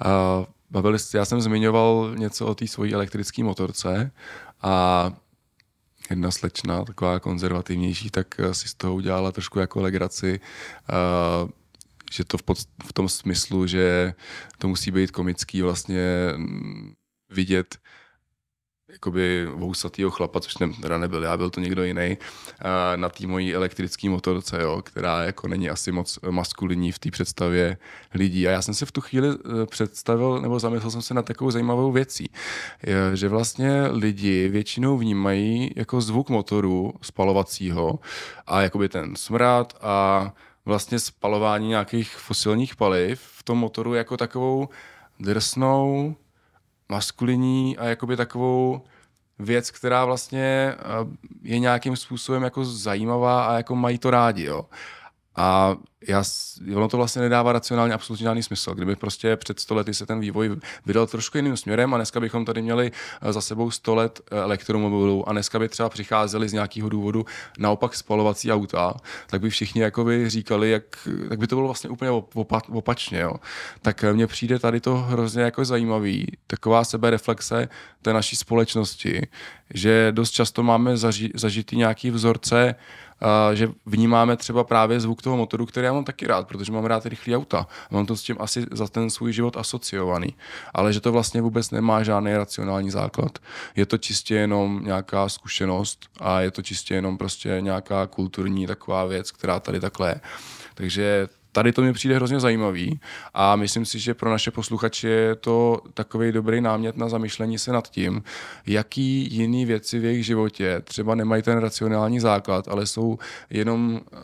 Speaker 1: A bavili, já jsem zmiňoval něco o té svojí elektrické motorce a jedna slečna, taková konzervativnější, tak si z toho udělala trošku jako legraci, že to v, pod, v tom smyslu, že to musí být komický vlastně vidět jakoby vousatýho chlapa, což jsem teda nebyl, já byl to někdo jiný, na té mojí elektrické motorce, jo, která jako není asi moc maskulinní v té představě lidí. A já jsem se v tu chvíli eh, představil, nebo zamyslel jsem se na takovou zajímavou věcí, že vlastně lidi většinou vnímají jako zvuk motoru spalovacího a jakoby ten smrad a vlastně spalování nějakých fosilních paliv v tom motoru jako takovou drsnou maskulinní a jakoby takovou věc, která vlastně eh, je nějakým způsobem jako zajímavá a jako mají to rádi, jo. A já, ono to vlastně nedává racionálně absolutně žádný smysl. Kdyby prostě před stolety se ten vývoj vydal trošku jiným směrem a dneska bychom tady měli eh, za sebou 100 let eh, elektromobilů a dneska by třeba přicházeli z nějakého důvodu naopak spalovací auta, tak by všichni jakoby říkali, jak, tak by to bylo vlastně úplně opa, opačně. Jo. Tak eh, mně přijde tady to hrozně jako zajímavý, taková sebereflexe té naší společnosti, že dost často máme zaži, zažitý nějaký vzorce, Eh, že vnímáme třeba právě zvuk toho motoru, který já mám taky rád, protože mám rád rychlé auta. Mám to s tím asi za ten svůj život asociovaný. Ale že to vlastně vůbec nemá žádný racionální základ. Je to čistě jenom nějaká zkušenost a je to čistě jenom prostě nějaká kulturní taková věc, která tady takhle je. Takže tady to mi přijde hrozně zajímavý a myslím si, že pro naše posluchače je to takový dobrý námět na zamyšlení se nad tím, jaký jiný věci v jejich životě třeba nemají ten racionální základ, ale jsou jenom eh,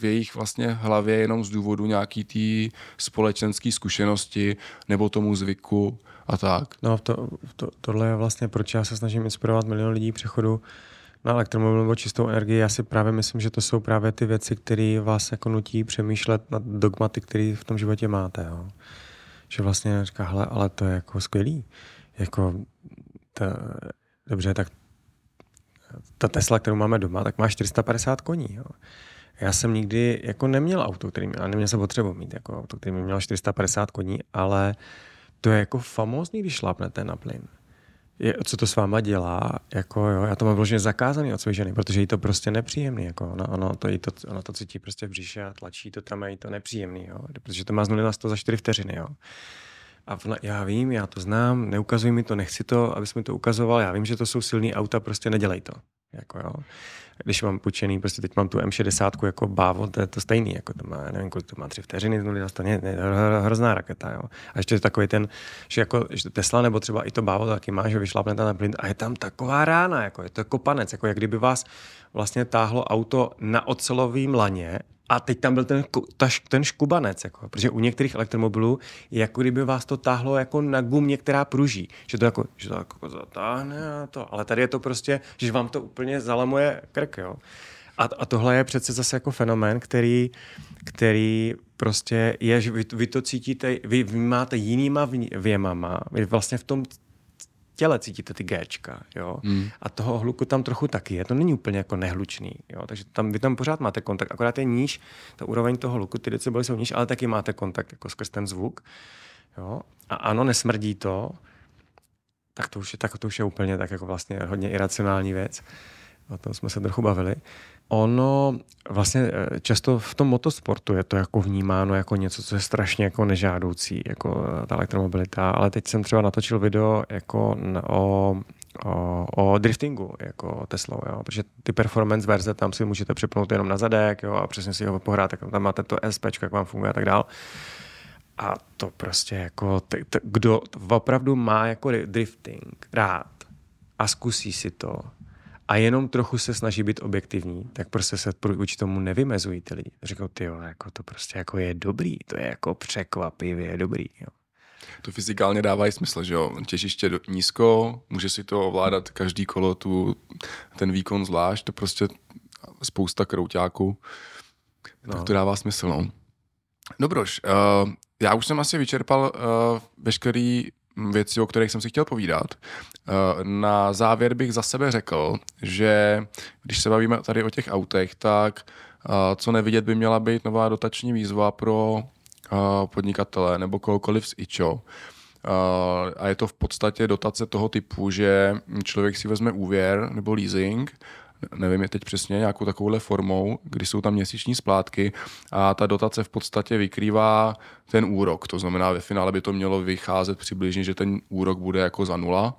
Speaker 1: v jejich vlastně hlavě jenom z důvodu nějaký té společenské zkušenosti nebo tomu zvyku a tak. No to, to,
Speaker 2: tohle je vlastně, proč já se snažím inspirovat milion lidí přechodu na elektromobil nebo čistou energii, já si právě myslím, že to jsou právě ty věci, které vás jako nutí přemýšlet nad dogmaty, které v tom životě máte. Jo. Že vlastně říká, hele, ale to je jako skvělý. Jako, ta, dobře, tak ta Tesla, kterou máme doma, tak má 450 koní. Jo. Já jsem nikdy jako neměl auto, který měl, neměl jsem potřebu mít jako auto, který měl 450 koní, ale to je jako famózní, když šlápnete na plyn je, co to s váma dělá, jako jo, já to mám vložně zakázaný od své ženy, protože jí to prostě nepříjemný, jako ona, ono, to, jí to, ona to cítí prostě v břiše a tlačí to tam a jí to nepříjemný, jo, protože to má z 0 na 100 za 4 vteřiny, jo. A ona, já vím, já to znám, neukazuj mi to, nechci to, abys mi to ukazoval, já vím, že to jsou silný auta, prostě nedělej to. Jako jo. Když mám půjčený, prostě teď mám tu M60 jako bávo, to je to stejný, jako to má, nevím, kolik to má tři vteřiny, to je hrozná raketa, jo. A ještě je takový ten, že jako že Tesla nebo třeba i to bávo taky má, že vyšlápnete na plyn a je tam taková rána, jako je to kopanec, jako jak kdyby vás vlastně táhlo auto na ocelovým laně a teď tam byl ten, ta, ten škubanec, jako, protože u některých elektromobilů je jako kdyby vás to táhlo jako na gumě, která pruží. Že to jako, že to jako zatáhne a to. Ale tady je to prostě, že vám to úplně zalamuje krk. Jo. A, a tohle je přece zase jako fenomén, který, který prostě je, že vy, vy to cítíte, vy vnímáte jinýma věmama, vy vlastně v tom těle cítíte ty Gčka, jo. Mm. A toho hluku tam trochu taky je. To není úplně jako nehlučný, jo. Takže tam, vy tam pořád máte kontakt, akorát je níž, ta úroveň toho hluku, ty decibely jsou níž, ale taky máte kontakt jako skrz ten zvuk, jo. A ano, nesmrdí to, tak to už je, tak to už je úplně tak jako vlastně hodně iracionální věc. O tom jsme se trochu bavili ono vlastně eh, často v tom motosportu je to jako vnímáno jako něco, co je strašně jako nežádoucí, jako eh, ta elektromobilita, ale teď jsem třeba natočil video jako o O, o driftingu jako Tesla, jo? protože ty performance verze tam si můžete přepnout jenom na zadek jo? a přesně si ho pohrát, tak tam máte to SP, jak vám funguje a tak dál. A to prostě jako, t- t- kdo opravdu má jako drifting rád a zkusí si to, a jenom trochu se snaží být objektivní, tak prostě se proti tomu nevymezují ty lidi. Řeknou, ty jo, jako to prostě jako je dobrý, to je jako
Speaker 1: překvapivě dobrý. Jo. To fyzikálně dává i smysl, že jo? Těžiště do, nízko, může si to ovládat každý kolo, tu, ten výkon zvlášť, to prostě spousta krouťáků. No. Tak to dává smysl, no. Dobroš, uh, já už jsem asi vyčerpal uh, veškerý věci, o kterých jsem si chtěl povídat. Eh, na závěr bych za sebe řekl, že když se bavíme tady o těch autech, tak eh, co nevidět by měla být nová dotační výzva pro eh, podnikatele nebo kohokoliv z IČO. A je to v podstatě dotace toho typu, že člověk si vezme úvěr nebo leasing – nevím je teď přesně, nějakou takovouhle formou, kdy jsou tam měsíční splátky a ta dotace v podstatě vykrývá ten úrok. To znamená, ve finále by to mělo vycházet přibližně, že ten úrok bude jako za nula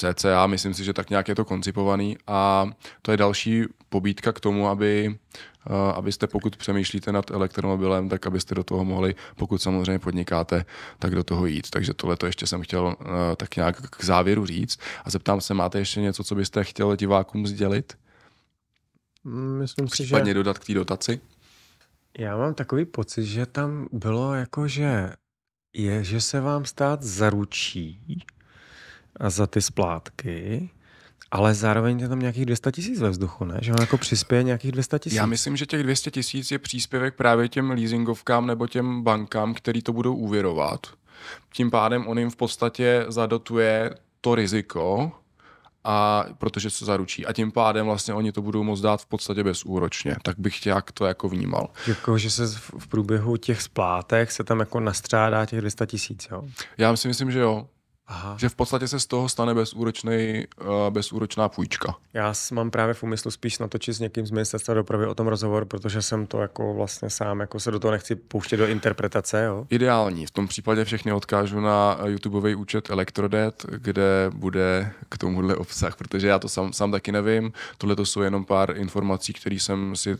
Speaker 1: cca, myslím si, že tak nějak je to koncipovaný a to je další pobídka k tomu, aby, eh, abyste pokud přemýšlíte nad elektromobilem, tak abyste do toho mohli, pokud samozřejmě podnikáte, tak do toho jít. Takže tohle to ještě jsem chtěl eh, tak nějak k závěru říct a zeptám se, máte ještě něco, co byste chtěl divákům sdělit? Mm, myslím si, Případně že... dodat k té dotaci?
Speaker 2: Já mám takový pocit, že tam bylo jako, že je, že se vám stát zaručí, za ty splátky, ale zároveň je tam nějakých 200 tisíc ve vzduchu, ne? Že on jako přispěje nějakých 200 tisíc? Já myslím,
Speaker 1: že těch 200 tisíc je příspěvek právě těm leasingovkám nebo těm bankám, který to budou úvěrovat. Tím pádem on jim v podstatě zadotuje to riziko, a protože se zaručí. A tím pádem vlastně oni to budou moct dát v podstatě bezúročně. Tak bych tě jak to jako vnímal. Jako, že se v průběhu těch splátek
Speaker 2: se tam jako nastřádá těch 200 tisíc, jo?
Speaker 1: Já si myslím, že jo. Aha. Že v podstatě se z toho stane bezúročný, eh, bezúročná půjčka. Já mám právě v úmyslu spíš natočit s někým
Speaker 2: z ministerstva dopravy o tom rozhovor, protože jsem to jako vlastně sám, jako se do
Speaker 1: toho nechci pouštět do interpretace. Jo? Ideální. V tom případě všechny odkážu na YouTubeový účet Electrodet, kde bude k tomuhle obsah, protože já to sám, sám taky nevím. Tohle to jsou jenom pár informací, které jsem si uh,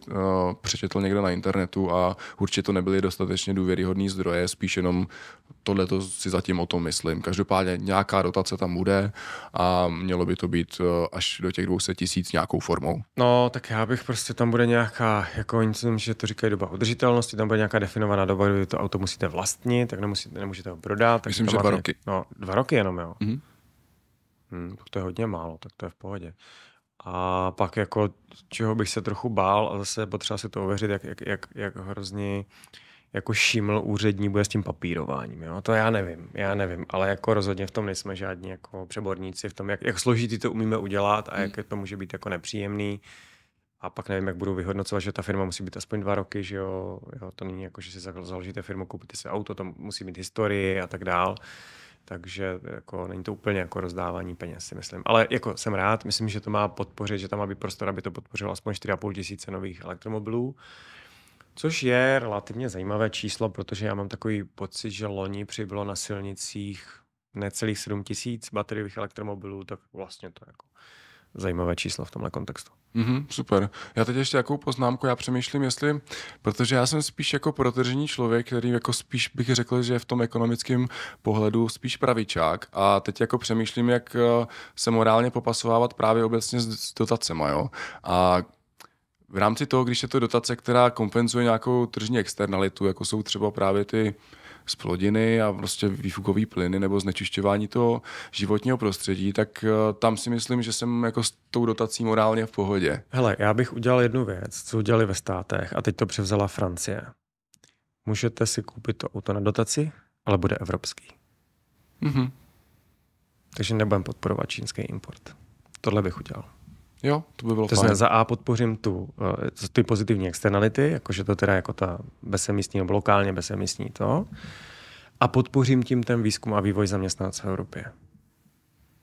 Speaker 1: přečetl někde na internetu a určitě to nebyly dostatečně důvěryhodné zdroje, spíš jenom tohle si zatím o tom myslím. Každopádně nějaká dotace tam bude a mělo by to být eh, až do těch 200 tisíc nějakou formou.
Speaker 2: No, tak já bych prostě tam bude nějaká, jako oni si že to říkají doba udržitelnosti, tam bude nějaká definovaná doba, kdy to auto musíte vlastnit, tak nemusíte, nemůžete ho prodat. Myslím, že dva roky. No, dva roky jenom, jo. Mm-hmm. Hmm, to je hodně málo, tak to je v pohodě. A pak jako, čeho bych se trochu bál, a zase potřeba si to ověřit, jak, jak, jak, jak hrozně jako šiml úřední bude s tím papírováním. Jo? To já nevím, já nevím, ale jako rozhodně v tom nejsme žádní jako přeborníci v tom, jak, jak složitý to umíme udělat a jak hmm. to může být jako nepříjemný. A pak nevím, jak budou vyhodnocovat, že ta firma musí být aspoň dva roky, že jo, jo to není jako, že si založíte firmu, koupíte si auto, to musí mít historii a tak dál. Takže jako, není to úplně jako rozdávání peněz, si myslím. Ale jako jsem rád, myslím, že to má podpořit, že tam má být prostor, aby to podpořilo aspoň 4,5 tisíce nových elektromobilů. Což je relativně zajímavé číslo, protože já mám takový pocit, že loni přibylo na silnicích necelých 7 tisíc bateriových elektromobilů, tak vlastně to je jako zajímavé číslo
Speaker 1: v tomhle kontextu. Mm-hmm, super. Já teď ještě jakou poznámku, já přemýšlím, jestli, protože já jsem spíš jako protržený člověk, který jako spíš bych řekl, že v tom ekonomickém pohledu spíš pravičák a teď jako přemýšlím, jak eh, se morálně popasovávat právě obecně s dotacema, jo. A v rámci toho, když je to dotace, která kompenzuje nějakou tržní externalitu, jako jsou třeba právě ty splodiny a prostě výfukové plyny nebo znečišťování toho životního prostředí, tak eh, tam si myslím, že jsem jako s tou dotací morálně v pohodě. Hele, já bych udělal
Speaker 2: jednu věc, co udělali ve státech a teď to převzala Francie. Můžete si koupit to auto na dotaci, ale bude evropský. Mm-hmm. Takže nebudeme podporovat čínský import. Tohle bych udělal.
Speaker 1: Jo, to by bylo To znamená, za
Speaker 2: A podpořím tu, eh, ty pozitivní externality, jakože to teda jako ta bezemisní nebo lokálně bezemisní to. A podpořím tím ten výzkum a vývoj zaměstnanců v Evropě.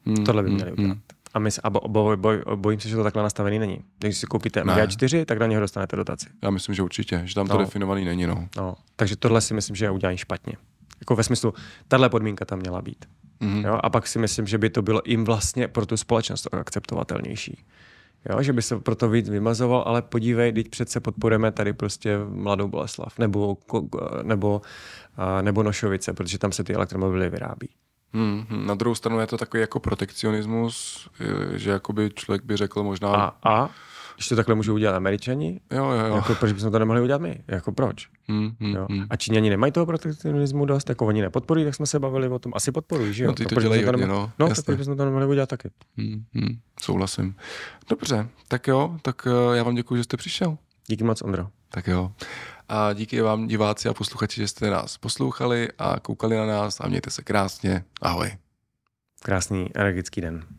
Speaker 1: Hmm, Tohle by hmm, měli hmm, udělat.
Speaker 2: Hmm. A my, a bo, bo, bojím se, že to takhle nastavený není. Když si koupíte MG4, tak na něho dostanete dotaci.
Speaker 1: Já myslím, že určitě, že tam to no. definovaný není. No. No. Takže tohle si myslím, že
Speaker 2: udělání špatně. Jako ve smyslu, tahle podmínka tam měla být. Mm-hmm. Jo? A pak si myslím, že by to bylo jim vlastně pro tu společnost akceptovatelnější. Jo? Že by se proto víc vymazoval, ale podívej, teď přece podporujeme tady prostě Mladou Boleslav nebo, nebo,
Speaker 1: nebo Nošovice, protože tam se ty elektromobily vyrábí. Hmm, na druhou stranu je to takový jako protekcionismus, že jakoby člověk by řekl možná... A, a? Když to takhle můžou udělat
Speaker 2: Američani, jo, jo, jo. Jako, proč bychom to nemohli udělat my? Jako proč?
Speaker 1: Hmm, hmm, jo. Hmm.
Speaker 2: A Číňani nemají toho protekcionismu dost, jako oni nepodporují, tak jsme se bavili o tom. Asi podporují, že no, jo? No, ty to, to dělají hodně, no. No, tak proč bychom
Speaker 1: to nemohli udělat taky. Hmm, hmm, souhlasím. Dobře, tak jo, tak eh, já vám děkuji, že jste přišel. Díky moc, Ondro. Tak jo. A díky vám, diváci a posluchači, že jste nás poslouchali a koukali na nás a mějte se krásně. Ahoj. Krásný,
Speaker 2: energický den.